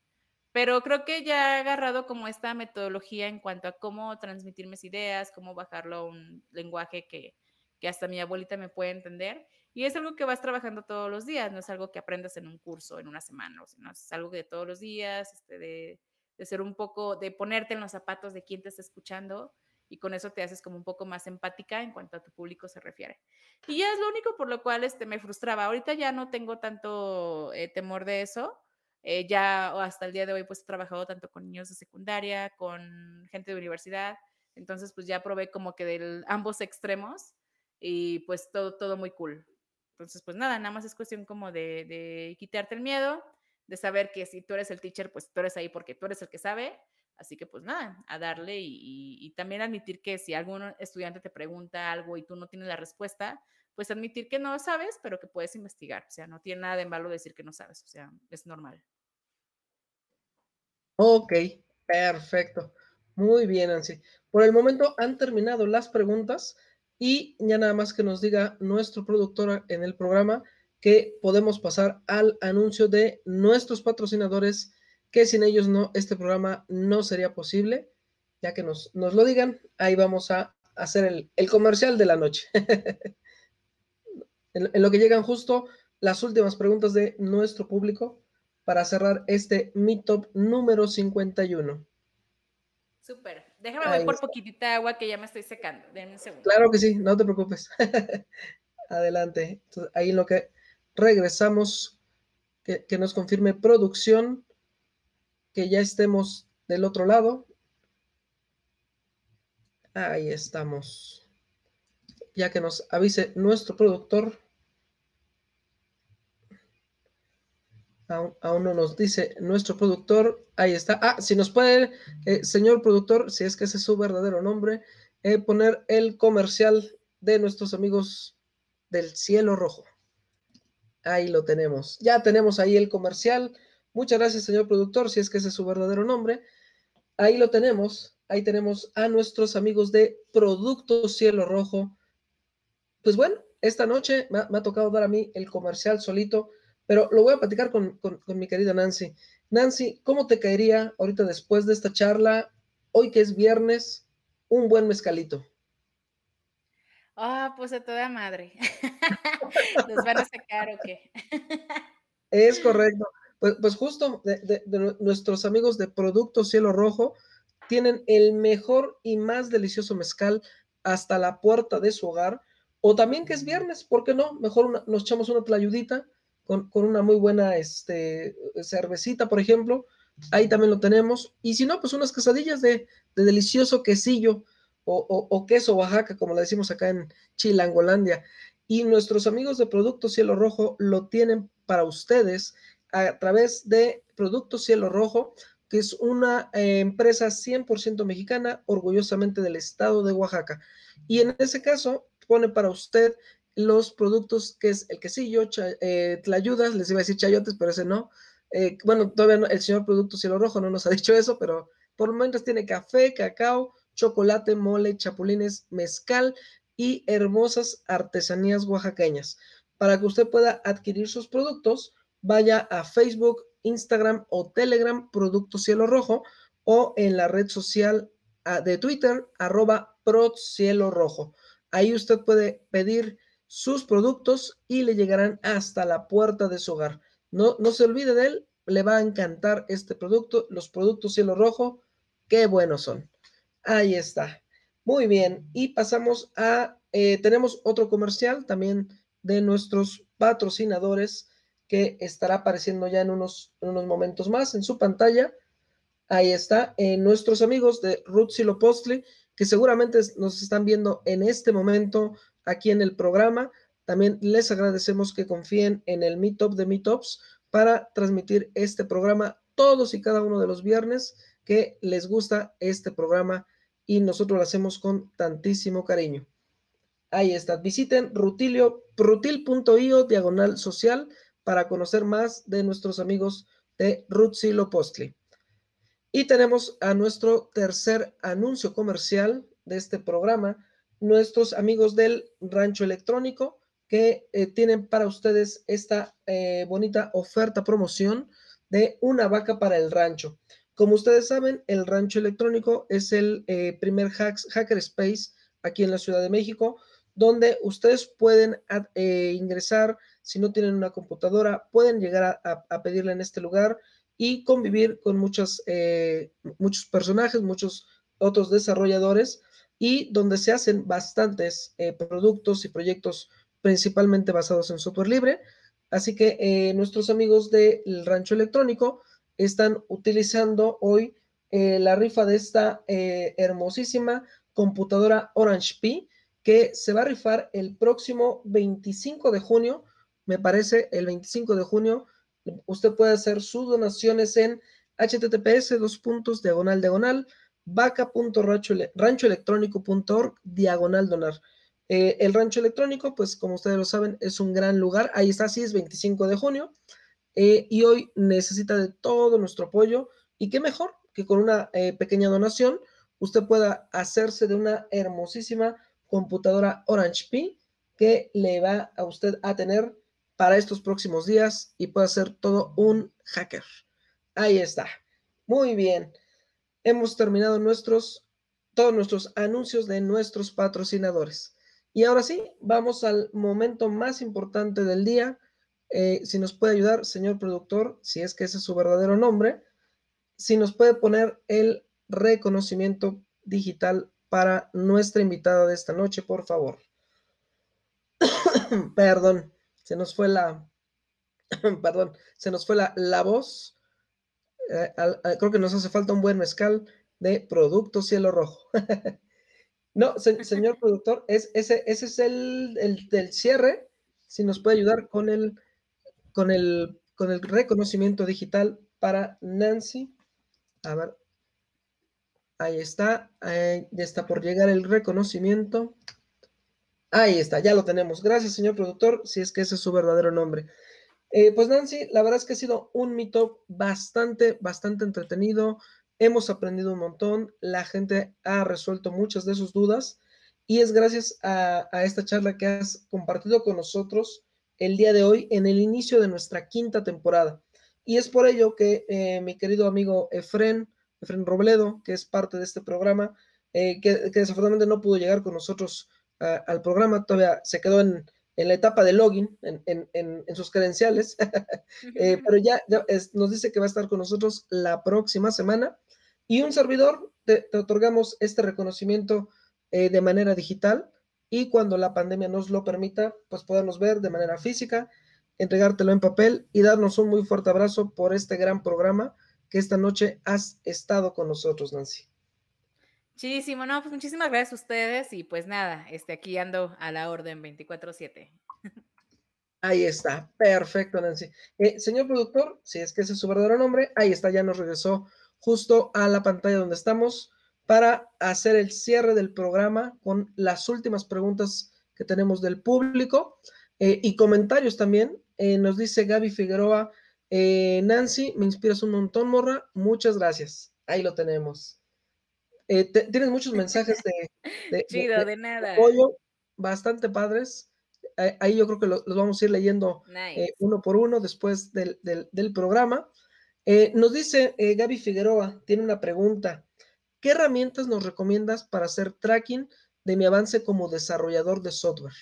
Pero creo que ya he agarrado como esta metodología en cuanto a cómo transmitir mis ideas, cómo bajarlo a un lenguaje que, que hasta mi abuelita me puede entender. Y es algo que vas trabajando todos los días, no es algo que aprendas en un curso, en una semana, sino es algo de todos los días, este, de de ser un poco, de ponerte en los zapatos de quien te está escuchando y con eso te haces como un poco más empática en cuanto a tu público se refiere. Y ya es lo único por lo cual este, me frustraba. Ahorita ya no tengo tanto eh, temor de eso. Eh, ya hasta el día de hoy pues he trabajado tanto con niños de secundaria, con gente de universidad, entonces pues ya probé como que de ambos extremos y pues todo, todo muy cool. Entonces pues nada, nada más es cuestión como de quitarte el miedo de saber que si tú eres el teacher, pues tú eres ahí porque tú eres el que sabe. Así que pues nada, a darle y, también admitir que si algún estudiante te pregunta algo y tú no tienes la respuesta, pues admitir que no sabes, pero que puedes investigar. O sea, no tiene nada de malo decir que no sabes. O sea, es normal. Ok, perfecto. Muy bien, Ansi. Por el momento han terminado las preguntas y ya nada más que nos diga nuestro productor en el programa que podemos pasar al anuncio de nuestros patrocinadores, que sin ellos no, este programa no sería posible, ya que nos, nos lo digan, ahí vamos a hacer el, comercial de la noche. *laughs* en, lo que llegan justo las últimas preguntas de nuestro público para cerrar este Meetup número 51. Súper. Déjame ver por poquitita agua que ya me estoy secando. un segundo. Claro que sí, no te preocupes. *laughs* Adelante. Entonces, ahí lo que regresamos, que, nos confirme producción, que ya estemos del otro lado. Ahí estamos. Ya que nos avise nuestro productor. Aún, no nos dice nuestro productor. Ahí está. Ah, si nos puede, eh, señor productor, si es que ese es su verdadero nombre, eh, poner el comercial de nuestros amigos del cielo rojo. Ahí lo tenemos. Ya tenemos ahí el comercial. Muchas gracias, señor productor, si es que ese es su verdadero nombre. Ahí lo tenemos. Ahí tenemos a nuestros amigos de Producto Cielo Rojo. Pues bueno, esta noche me ha, tocado dar a mí el comercial solito, pero lo voy a platicar con, mi querida Nancy. Nancy, ¿cómo te caería ahorita después de esta charla, hoy que es viernes, un buen mezcalito? Ah, pues a toda madre. *laughs* *laughs* ¿Nos van a sacar o qué? Es correcto. Pues, pues justo nuestros amigos de Producto Cielo Rojo tienen el mejor y más delicioso mezcal hasta la puerta de su hogar. O también que es viernes, ¿por qué no? Mejor nos echamos una tlayudita con, una muy buena este, cervecita, por ejemplo. Ahí también lo tenemos. Y si no, pues unas quesadillas de, delicioso quesillo o, o, queso Oaxaca, como le decimos acá en Chilangolandia. Y nuestros amigos de Producto Cielo Rojo lo tienen para ustedes a través de Producto Cielo Rojo, que es una eh, empresa 100% mexicana, orgullosamente del estado de Oaxaca. Y en ese caso, pone para usted los productos que es el que quesillo, eh, tlayudas, les iba a decir chayotes, pero ese no. Eh, bueno, todavía el señor Producto Cielo Rojo no nos ha *laughs* dicho eso, pero por momentos tiene café, cacao, chocolate, mole, chapulines, mezcal, y hermosas artesanías oaxaqueñas. Para que usted pueda adquirir sus productos, vaya a Facebook, Instagram o Telegram Producto Cielo Rojo o en la red social ah, de Twitter, arroba Cielo Rojo. Ahí usted puede pedir sus productos y le llegarán hasta la puerta de su hogar. No, no se olvide de él, le va a encantar este producto, los productos Cielo Rojo, qué buenos son. Ahí está. Muy bien, y pasamos a, eh, tenemos otro comercial también de nuestros patrocinadores que estará apareciendo ya en unos, unos momentos más en su pantalla. Ahí está, eh, nuestros amigos de Rutsilo Silopostli, que seguramente nos están viendo en este momento aquí en el programa. También les agradecemos que confíen en el Meetup de Meetups para transmitir este programa todos y cada uno de los viernes que les gusta este programa y nosotros lo hacemos con tantísimo cariño. Ahí está. Visiten rutil.io diagonal social para conocer más de nuestros amigos de Rutsilo Postli. Y tenemos a nuestro tercer anuncio comercial de este programa, nuestros amigos del Rancho Electrónico, que eh, tienen para ustedes esta eh, bonita oferta promoción de una vaca para el rancho. Como ustedes saben, el Rancho Electrónico es el eh, primer hacker space aquí en la Ciudad de México, donde ustedes pueden eh, ingresar, si no tienen una computadora, pueden llegar a, pedirle pedirla en este lugar y convivir con eh, muchos personajes, muchos otros desarrolladores y donde se hacen bastantes productos y proyectos principalmente basados en software libre. Así que nuestros amigos del Rancho Electrónico están utilizando hoy eh, la rifa de esta eh, hermosísima computadora Orange P, que se va a rifar el próximo 25 de junio, me parece el 25 de junio. Usted puede hacer sus donaciones en https dos puntos diagonal diagonal vaca.ranchoelectrónico.org diagonal donar. Eh, el rancho electrónico, pues como ustedes lo saben, es un gran lugar. Ahí está, sí, es 25 de junio. Eh, y hoy necesita de todo nuestro apoyo. Y qué mejor que con una eh, pequeña donación usted pueda hacerse de una hermosísima computadora Orange Pi que le va a usted a tener para estos próximos días y pueda ser todo un hacker. Ahí está. Muy bien. Hemos terminado nuestros todos nuestros anuncios de nuestros patrocinadores. Y ahora sí, vamos al momento más importante del día, eh, si nos puede ayudar, señor productor, si es que ese es su verdadero nombre, si nos puede poner el reconocimiento digital para nuestra invitada de esta noche, por favor. *coughs* Perdón, se nos fue la... *coughs* Perdón, se nos fue la, voz. Eh, creo que nos hace falta un buen mezcal de Producto Cielo Rojo. *laughs* no, señor productor, ese, ese es el, el del cierre. Si nos puede ayudar con el con el, con el reconocimiento digital para Nancy. A ver, ahí está, eh, ya está por llegar el reconocimiento. Ahí está, ya lo tenemos. Gracias, señor productor, si es que ese es su verdadero nombre. Eh, pues Nancy, la verdad es que ha sido un meetup bastante, bastante entretenido. Hemos aprendido un montón, la gente ha resuelto muchas de sus dudas y es gracias a, a esta charla que has compartido con nosotros el día de hoy en el inicio de nuestra quinta temporada. Y es por ello que eh, mi querido amigo Efren, Efren Robledo, que es parte de este programa, eh, que, desafortunadamente no pudo llegar con nosotros al programa, todavía se quedó en, la etapa de login, en, sus credenciales, *laughs* eh, pero ya, nos dice que va a estar con nosotros la próxima semana. Y un servidor, te, te otorgamos este reconocimiento de manera digital y cuando la pandemia nos lo permita, pues podernos ver de manera física, entregártelo en papel y darnos un muy fuerte abrazo por este gran programa que esta noche has estado con nosotros, Nancy. no, pues muchísimas gracias a ustedes y pues nada, este, aquí ando a la orden 24-7. Ahí está, perfecto, Nancy. Eh, señor productor, si es que ese es su verdadero nombre, ahí está, ya nos regresó justo a la pantalla donde estamos para hacer el cierre del programa con las últimas preguntas que tenemos del público eh, y comentarios también. Eh, nos dice Gaby Figueroa, eh, Nancy, me inspiras un montón, morra. Muchas gracias. Ahí lo tenemos. tienes muchos mensajes de, *laughs* de, apoyo, bastante padres. Ahí yo creo que los, vamos a ir leyendo uno por uno después del, del programa. nos dice Gaby Figueroa, tiene una pregunta. ¿Qué herramientas nos recomiendas para hacer tracking de mi avance como desarrollador de software?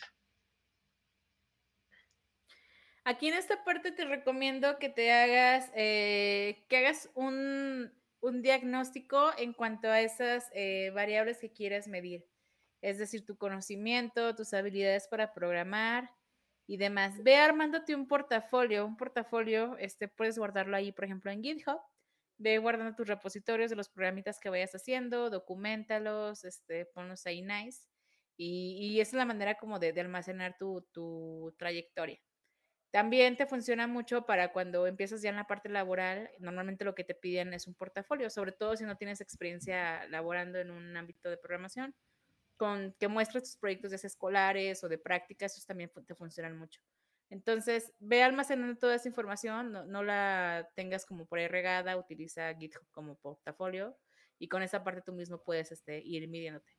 Aquí en esta parte te recomiendo que te hagas, eh, que hagas un, diagnóstico en cuanto a esas eh, variables que quieres medir, es decir, tu conocimiento, tus habilidades para programar y demás. Ve armándote un portafolio, un portafolio, este, puedes guardarlo ahí, por ejemplo, en GitHub ve guardando tus repositorios de los programitas que vayas haciendo, documentalos, este, ponlos ahí nice. Y, esa es la manera como de, almacenar tu, tu, trayectoria. También te funciona mucho para cuando empiezas ya en la parte laboral, normalmente lo que te piden es un portafolio, sobre todo si no tienes experiencia laborando en un ámbito de programación, con que muestres tus proyectos ya escolares o de práctica, esos también te funcionan mucho. Entonces, ve almacenando toda esa información, no, la tengas como por ahí regada, utiliza GitHub como portafolio y con esa parte tú mismo puedes este, ir midiéndote.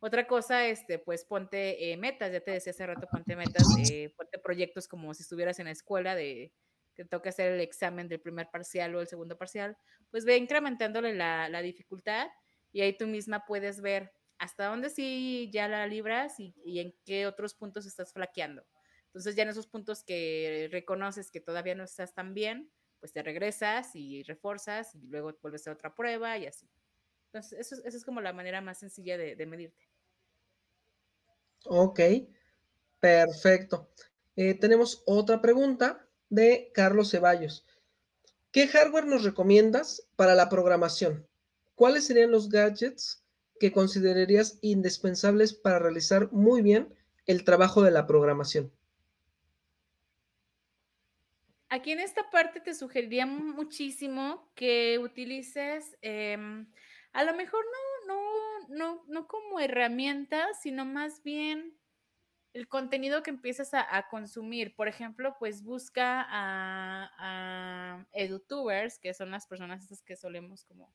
Otra cosa, este, pues ponte eh, metas, ya te decía hace rato, ponte metas, eh, ponte proyectos como si estuvieras en la escuela de que toca hacer el examen del primer parcial o el segundo parcial, pues ve incrementándole la, dificultad y ahí tú misma puedes ver hasta dónde sí ya la libras y en qué otros puntos estás flaqueando. Entonces ya en esos puntos que reconoces que todavía no estás tan bien, pues te regresas y reforzas y luego vuelves a otra prueba y así. Entonces, eso, es como la manera más sencilla de, medirte. Ok, perfecto. Eh, tenemos otra pregunta de Carlos Ceballos. ¿Qué hardware nos recomiendas para la programación? ¿Cuáles serían los gadgets que considerarías indispensables para realizar muy bien el trabajo de la programación? Aquí en esta parte te sugeriría muchísimo que utilices, em, a lo mejor no, como herramienta, sino más bien el contenido que empiezas a, consumir. Por ejemplo, pues busca a, edutubers, que son las personas esas que solemos como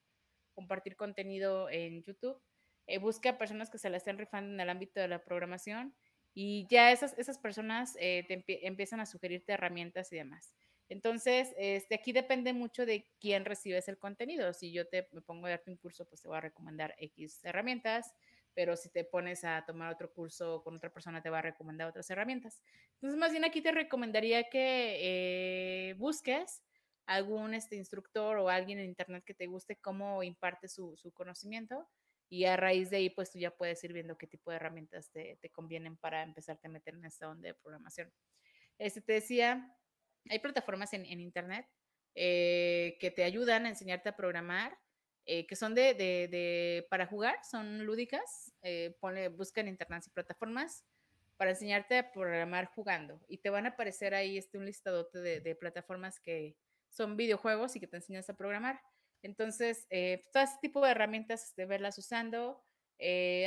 compartir contenido en YouTube. Eh, busca a personas que se la estén rifando en el ámbito de la programación y ya esas, personas eh, te empiezan a sugerirte herramientas y demás. Entonces, este, aquí depende mucho de quién recibes el contenido. Si yo te me pongo a darte un curso, pues te voy a recomendar X herramientas, pero si te pones a tomar otro curso con otra persona, te va a recomendar otras herramientas. Entonces, más bien aquí te recomendaría que eh, busques algún este, instructor o alguien en internet que te guste cómo imparte su, conocimiento y a raíz de ahí, pues tú ya puedes ir viendo qué tipo de herramientas te, te convienen para empezarte a meter en esta onda de programación. Este, te decía hay plataformas en, Internet eh, que te ayudan a enseñarte a programar, eh, que son de, para jugar, son lúdicas. Eh, busca en Internet y plataformas para enseñarte a programar jugando. Y te van a aparecer ahí este, un listadote de, plataformas que son videojuegos y que te enseñas a programar. Entonces, todo ese tipo de herramientas, de este, verlas usando,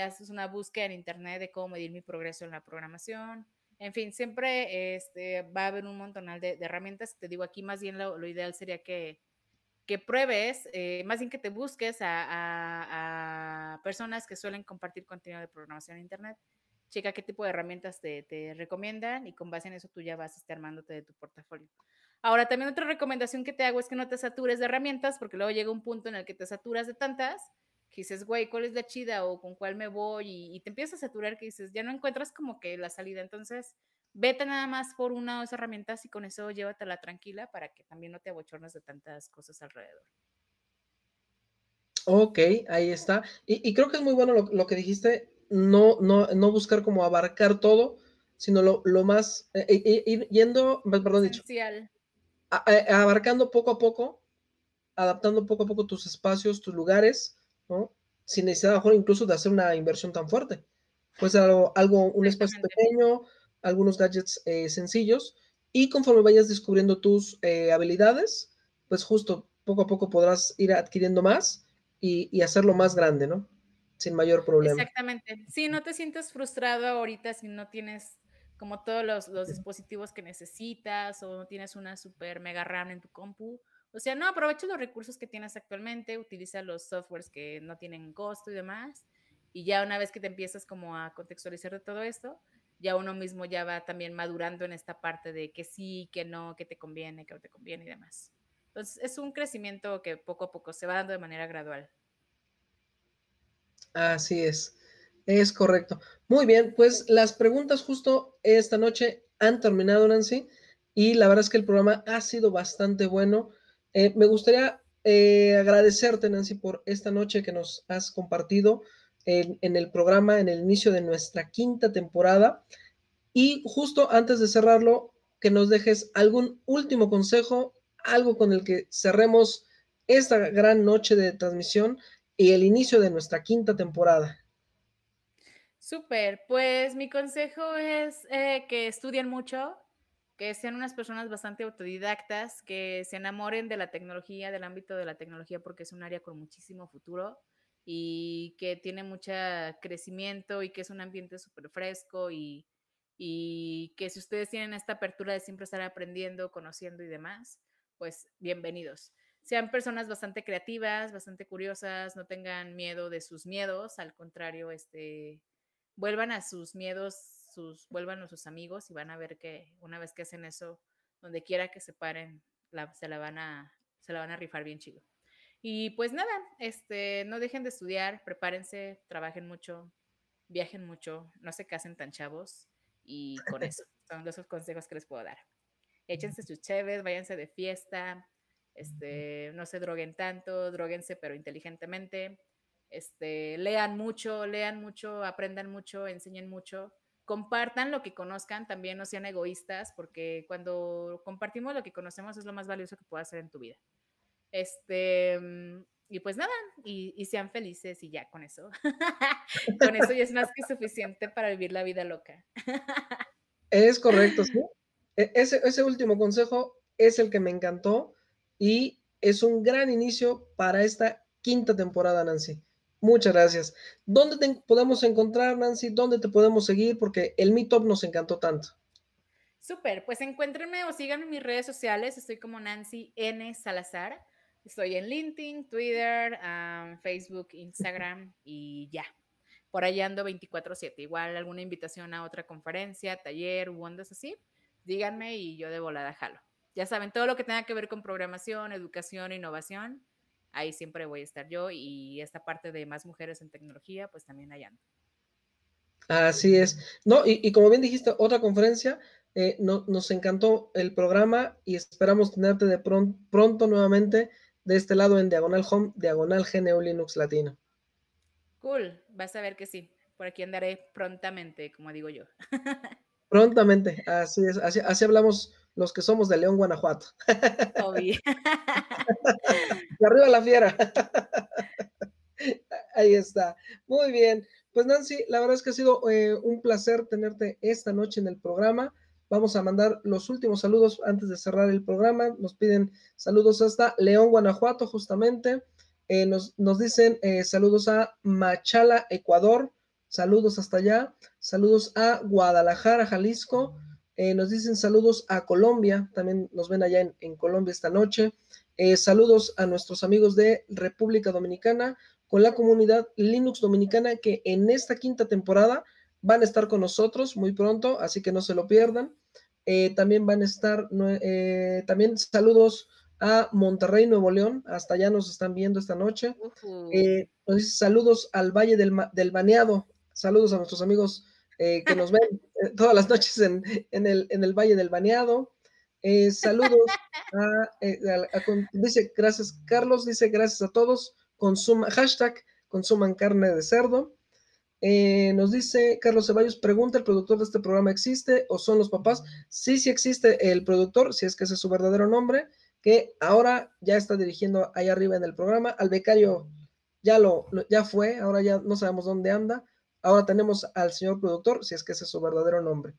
haces una búsqueda en Internet de cómo medir mi progreso en la programación, en fin, siempre este, va a haber un montonal de, herramientas. Te digo, aquí más bien lo, ideal sería que, pruebes, eh, más bien que te busques a, personas que suelen compartir contenido de programación en Internet. Checa qué tipo de herramientas te, recomiendan y con base en eso tú ya vas este, armándote de tu portafolio. Ahora, también otra recomendación que te hago es que no te satures de herramientas porque luego llega un punto en el que te saturas de tantas que dices, güey, ¿cuál es la chida o con cuál me voy? Y, te empiezas a saturar que dices, ya no encuentras como que la salida. Entonces, vete nada más por una o dos herramientas y con eso llévatela tranquila para que también no te abochornes de tantas cosas alrededor. Ok, ahí está. Y, creo que es muy bueno lo, que dijiste, no, no, no buscar como abarcar todo, sino lo, lo más, e, e, e, yendo, perdón, dicho. abarcando poco a poco, adaptando poco a poco tus espacios, tus lugares, sin necesidad a lo mejor incluso de hacer una inversión tan fuerte. Pues algo, algo un espacio pequeño, algunos gadgets eh, sencillos, y conforme vayas descubriendo tus eh, habilidades, pues justo poco a poco podrás ir adquiriendo más y, hacerlo más grande, ¿no? Sin mayor problema. Exactamente. si no te sientes frustrado ahorita si no tienes como todos los, los dispositivos que necesitas o no tienes una super mega RAM en tu compu o sea, no, aprovecha los recursos que tienes actualmente, utiliza los softwares que no tienen costo y demás. Y ya una vez que te empiezas como a contextualizar de todo esto, ya uno mismo ya va también madurando en esta parte de que sí, que no, que te conviene, que no te conviene y demás. Entonces, es un crecimiento que poco a poco se va dando de manera gradual. Así es, es correcto. Muy bien, pues las preguntas justo esta noche han terminado, Nancy, y la verdad es que el programa ha sido bastante bueno. Eh, me gustaría eh, agradecerte, Nancy, por esta noche que nos has compartido en, el programa, en el inicio de nuestra quinta temporada. Y justo antes de cerrarlo, que nos dejes algún último consejo, algo con el que cerremos esta gran noche de transmisión y el inicio de nuestra quinta temporada. Súper, pues mi consejo es eh, que estudien mucho, que sean unas personas bastante autodidactas, que se enamoren de la tecnología, del ámbito de la tecnología, porque es un área con muchísimo futuro y que tiene mucho crecimiento y que es un ambiente súper fresco y, y que si ustedes tienen esta apertura de siempre estar aprendiendo, conociendo y demás, pues bienvenidos. Sean personas bastante creativas, bastante curiosas, no tengan miedo de sus miedos, al contrario, este, vuelvan a sus miedos sus, a sus amigos y van a ver que una vez que hacen eso, donde quiera que se paren, la, se, la van a, se la van a rifar bien chido. Y pues nada, este, no dejen de estudiar, prepárense, trabajen mucho, viajen mucho, no se casen tan chavos y con eso *laughs* son los consejos que les puedo dar. Échense sus cheves, váyanse de fiesta, este, no se droguen tanto, droguense pero inteligentemente, este, lean mucho, lean mucho, aprendan mucho, enseñen mucho compartan lo que conozcan, también no sean egoístas, porque cuando compartimos lo que conocemos es lo más valioso que puede hacer en tu vida. Este, mm, y pues nada, y, sean felices y ya con eso. *laughs* con eso ya es más que suficiente para vivir la vida loca. *laughs* es correcto, sí. E, ese, ese último consejo es el que me encantó y es un gran inicio para esta quinta temporada, Nancy. Muchas gracias. ¿Dónde te podemos encontrar, Nancy? ¿Dónde te podemos seguir? Porque el Meetup nos encantó tanto. Súper, pues encuéntrenme o síganme en mis redes sociales. Estoy como Nancy N. Salazar. Estoy en LinkedIn, Twitter, Facebook, Instagram *laughs* y ya. Por allá ando 24-7. Igual alguna invitación a otra conferencia, taller u ondas así, díganme y yo de volada jalo. Ya saben, todo lo que tenga que ver con programación, educación, innovación, ahí siempre voy a estar yo y esta parte de más mujeres en tecnología, pues también allá. Así es. No, y, como bien dijiste, otra conferencia, eh, nos encantó el programa y esperamos tenerte de pronto, pronto nuevamente de este lado en Diagonal Home, Diagonal GNU Linux Latino. Cool, vas a ver que sí. Por aquí andaré prontamente, como digo yo. *laughs* prontamente, así es, así, así hablamos los que somos de León, Guanajuato. Obvio. *laughs* de arriba la fiera. *laughs* Ahí está. Muy bien. Pues Nancy, la verdad es que ha sido eh, un placer tenerte esta noche en el programa. Vamos a mandar los últimos saludos antes de cerrar el programa. Nos piden saludos hasta León, Guanajuato, justamente. Eh, nos, nos, dicen eh, saludos a Machala, Ecuador. Saludos hasta allá. Saludos a Guadalajara, Jalisco. Eh, nos dicen saludos a Colombia, también nos ven allá en, Colombia esta noche. Eh, saludos a nuestros amigos de República Dominicana, con la comunidad Linux Dominicana, que en esta quinta temporada van a estar con nosotros muy pronto, así que no se lo pierdan. Eh, también van a estar, también saludos a Monterrey, Nuevo León, hasta allá nos están viendo esta noche. nos saludos al Valle del, del Baneado, saludos a nuestros amigos eh, que nos ven eh, todas las noches en, el, Valle del Baneado. Eh, saludos a, dice gracias Carlos, dice gracias a todos, consuma, hashtag consuman carne de cerdo. nos dice Carlos Ceballos, pregunta, ¿el productor de este programa existe o son los papás? Sí, sí existe el productor, si es que ese es su verdadero nombre, que ahora ya está dirigiendo ahí arriba en el programa. Al becario ya lo ya fue, ahora ya no sabemos dónde anda, Ahora tenemos al señor productor, si es que ese es su verdadero nombre.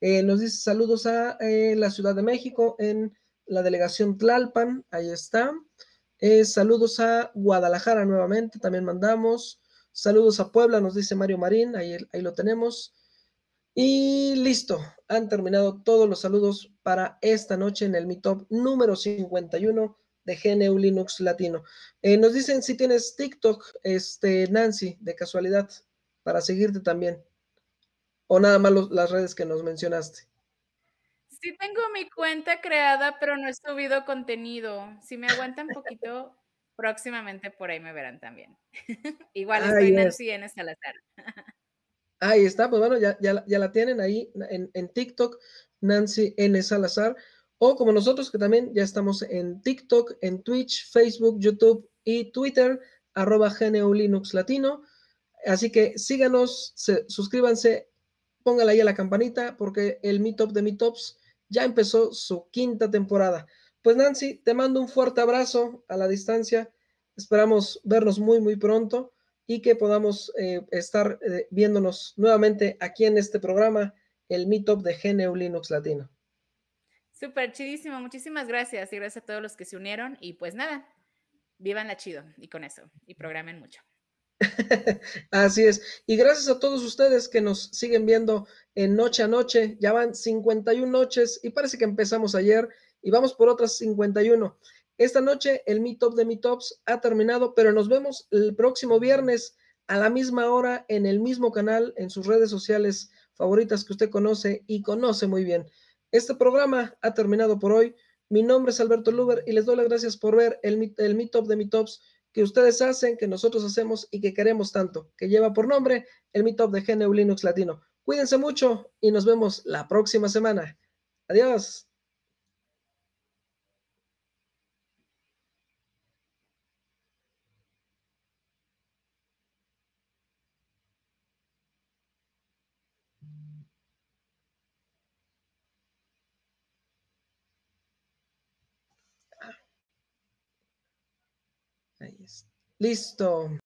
Eh, nos dice saludos a eh, la Ciudad de México en la delegación Tlalpan, ahí está. Eh, saludos a Guadalajara nuevamente, también mandamos. Saludos a Puebla, nos dice Mario Marín, ahí, ahí lo tenemos. Y listo, han terminado todos los saludos para esta noche en el Meetup número 51 de GNU Linux Latino. nos dicen si tienes TikTok, este, Nancy, de casualidad para seguirte también. O nada más las redes que nos mencionaste. Sí tengo mi cuenta creada, pero no he subido contenido. Si me aguantan poquito, *laughs* próximamente por ahí me verán también. *laughs* Igual ah, estoy Nancy N. Salazar. ahí está, pues bueno, ya, ya, la tienen ahí en, TikTok, Nancy N. Salazar. O como nosotros que también ya estamos en TikTok, en Twitch, Facebook, YouTube y Twitter, arroba GNU Linux Latino. Así que síganos, se, suscríbanse, pónganle ahí a la campanita porque el Meetup de Meetups ya empezó su quinta temporada. Pues Nancy, te mando un fuerte abrazo a la distancia. Esperamos vernos muy, muy pronto y que podamos eh, estar eh, viéndonos nuevamente aquí en este programa, el Meetup de GNU Linux Latino. Súper chidísimo, muchísimas gracias y gracias a todos los que se unieron y pues nada, vivan la chido y con eso y programen mucho. *laughs* Así es. Y gracias a todos ustedes que nos siguen viendo en noche a noche. Ya van 51 noches y parece que empezamos ayer y vamos por otras 51. Esta noche el Meetup de Meetups ha terminado, pero nos vemos el próximo viernes a la misma hora en el mismo canal, en sus redes sociales favoritas que usted conoce y conoce muy bien. Este programa ha terminado por hoy. Mi nombre es Alberto Luber y les doy las gracias por ver el, el Meetup de Meetups que ustedes hacen, que nosotros hacemos y que queremos tanto, que lleva por nombre el Meetup de GNU Linux Latino. Cuídense mucho y nos vemos la próxima semana. Adiós. listo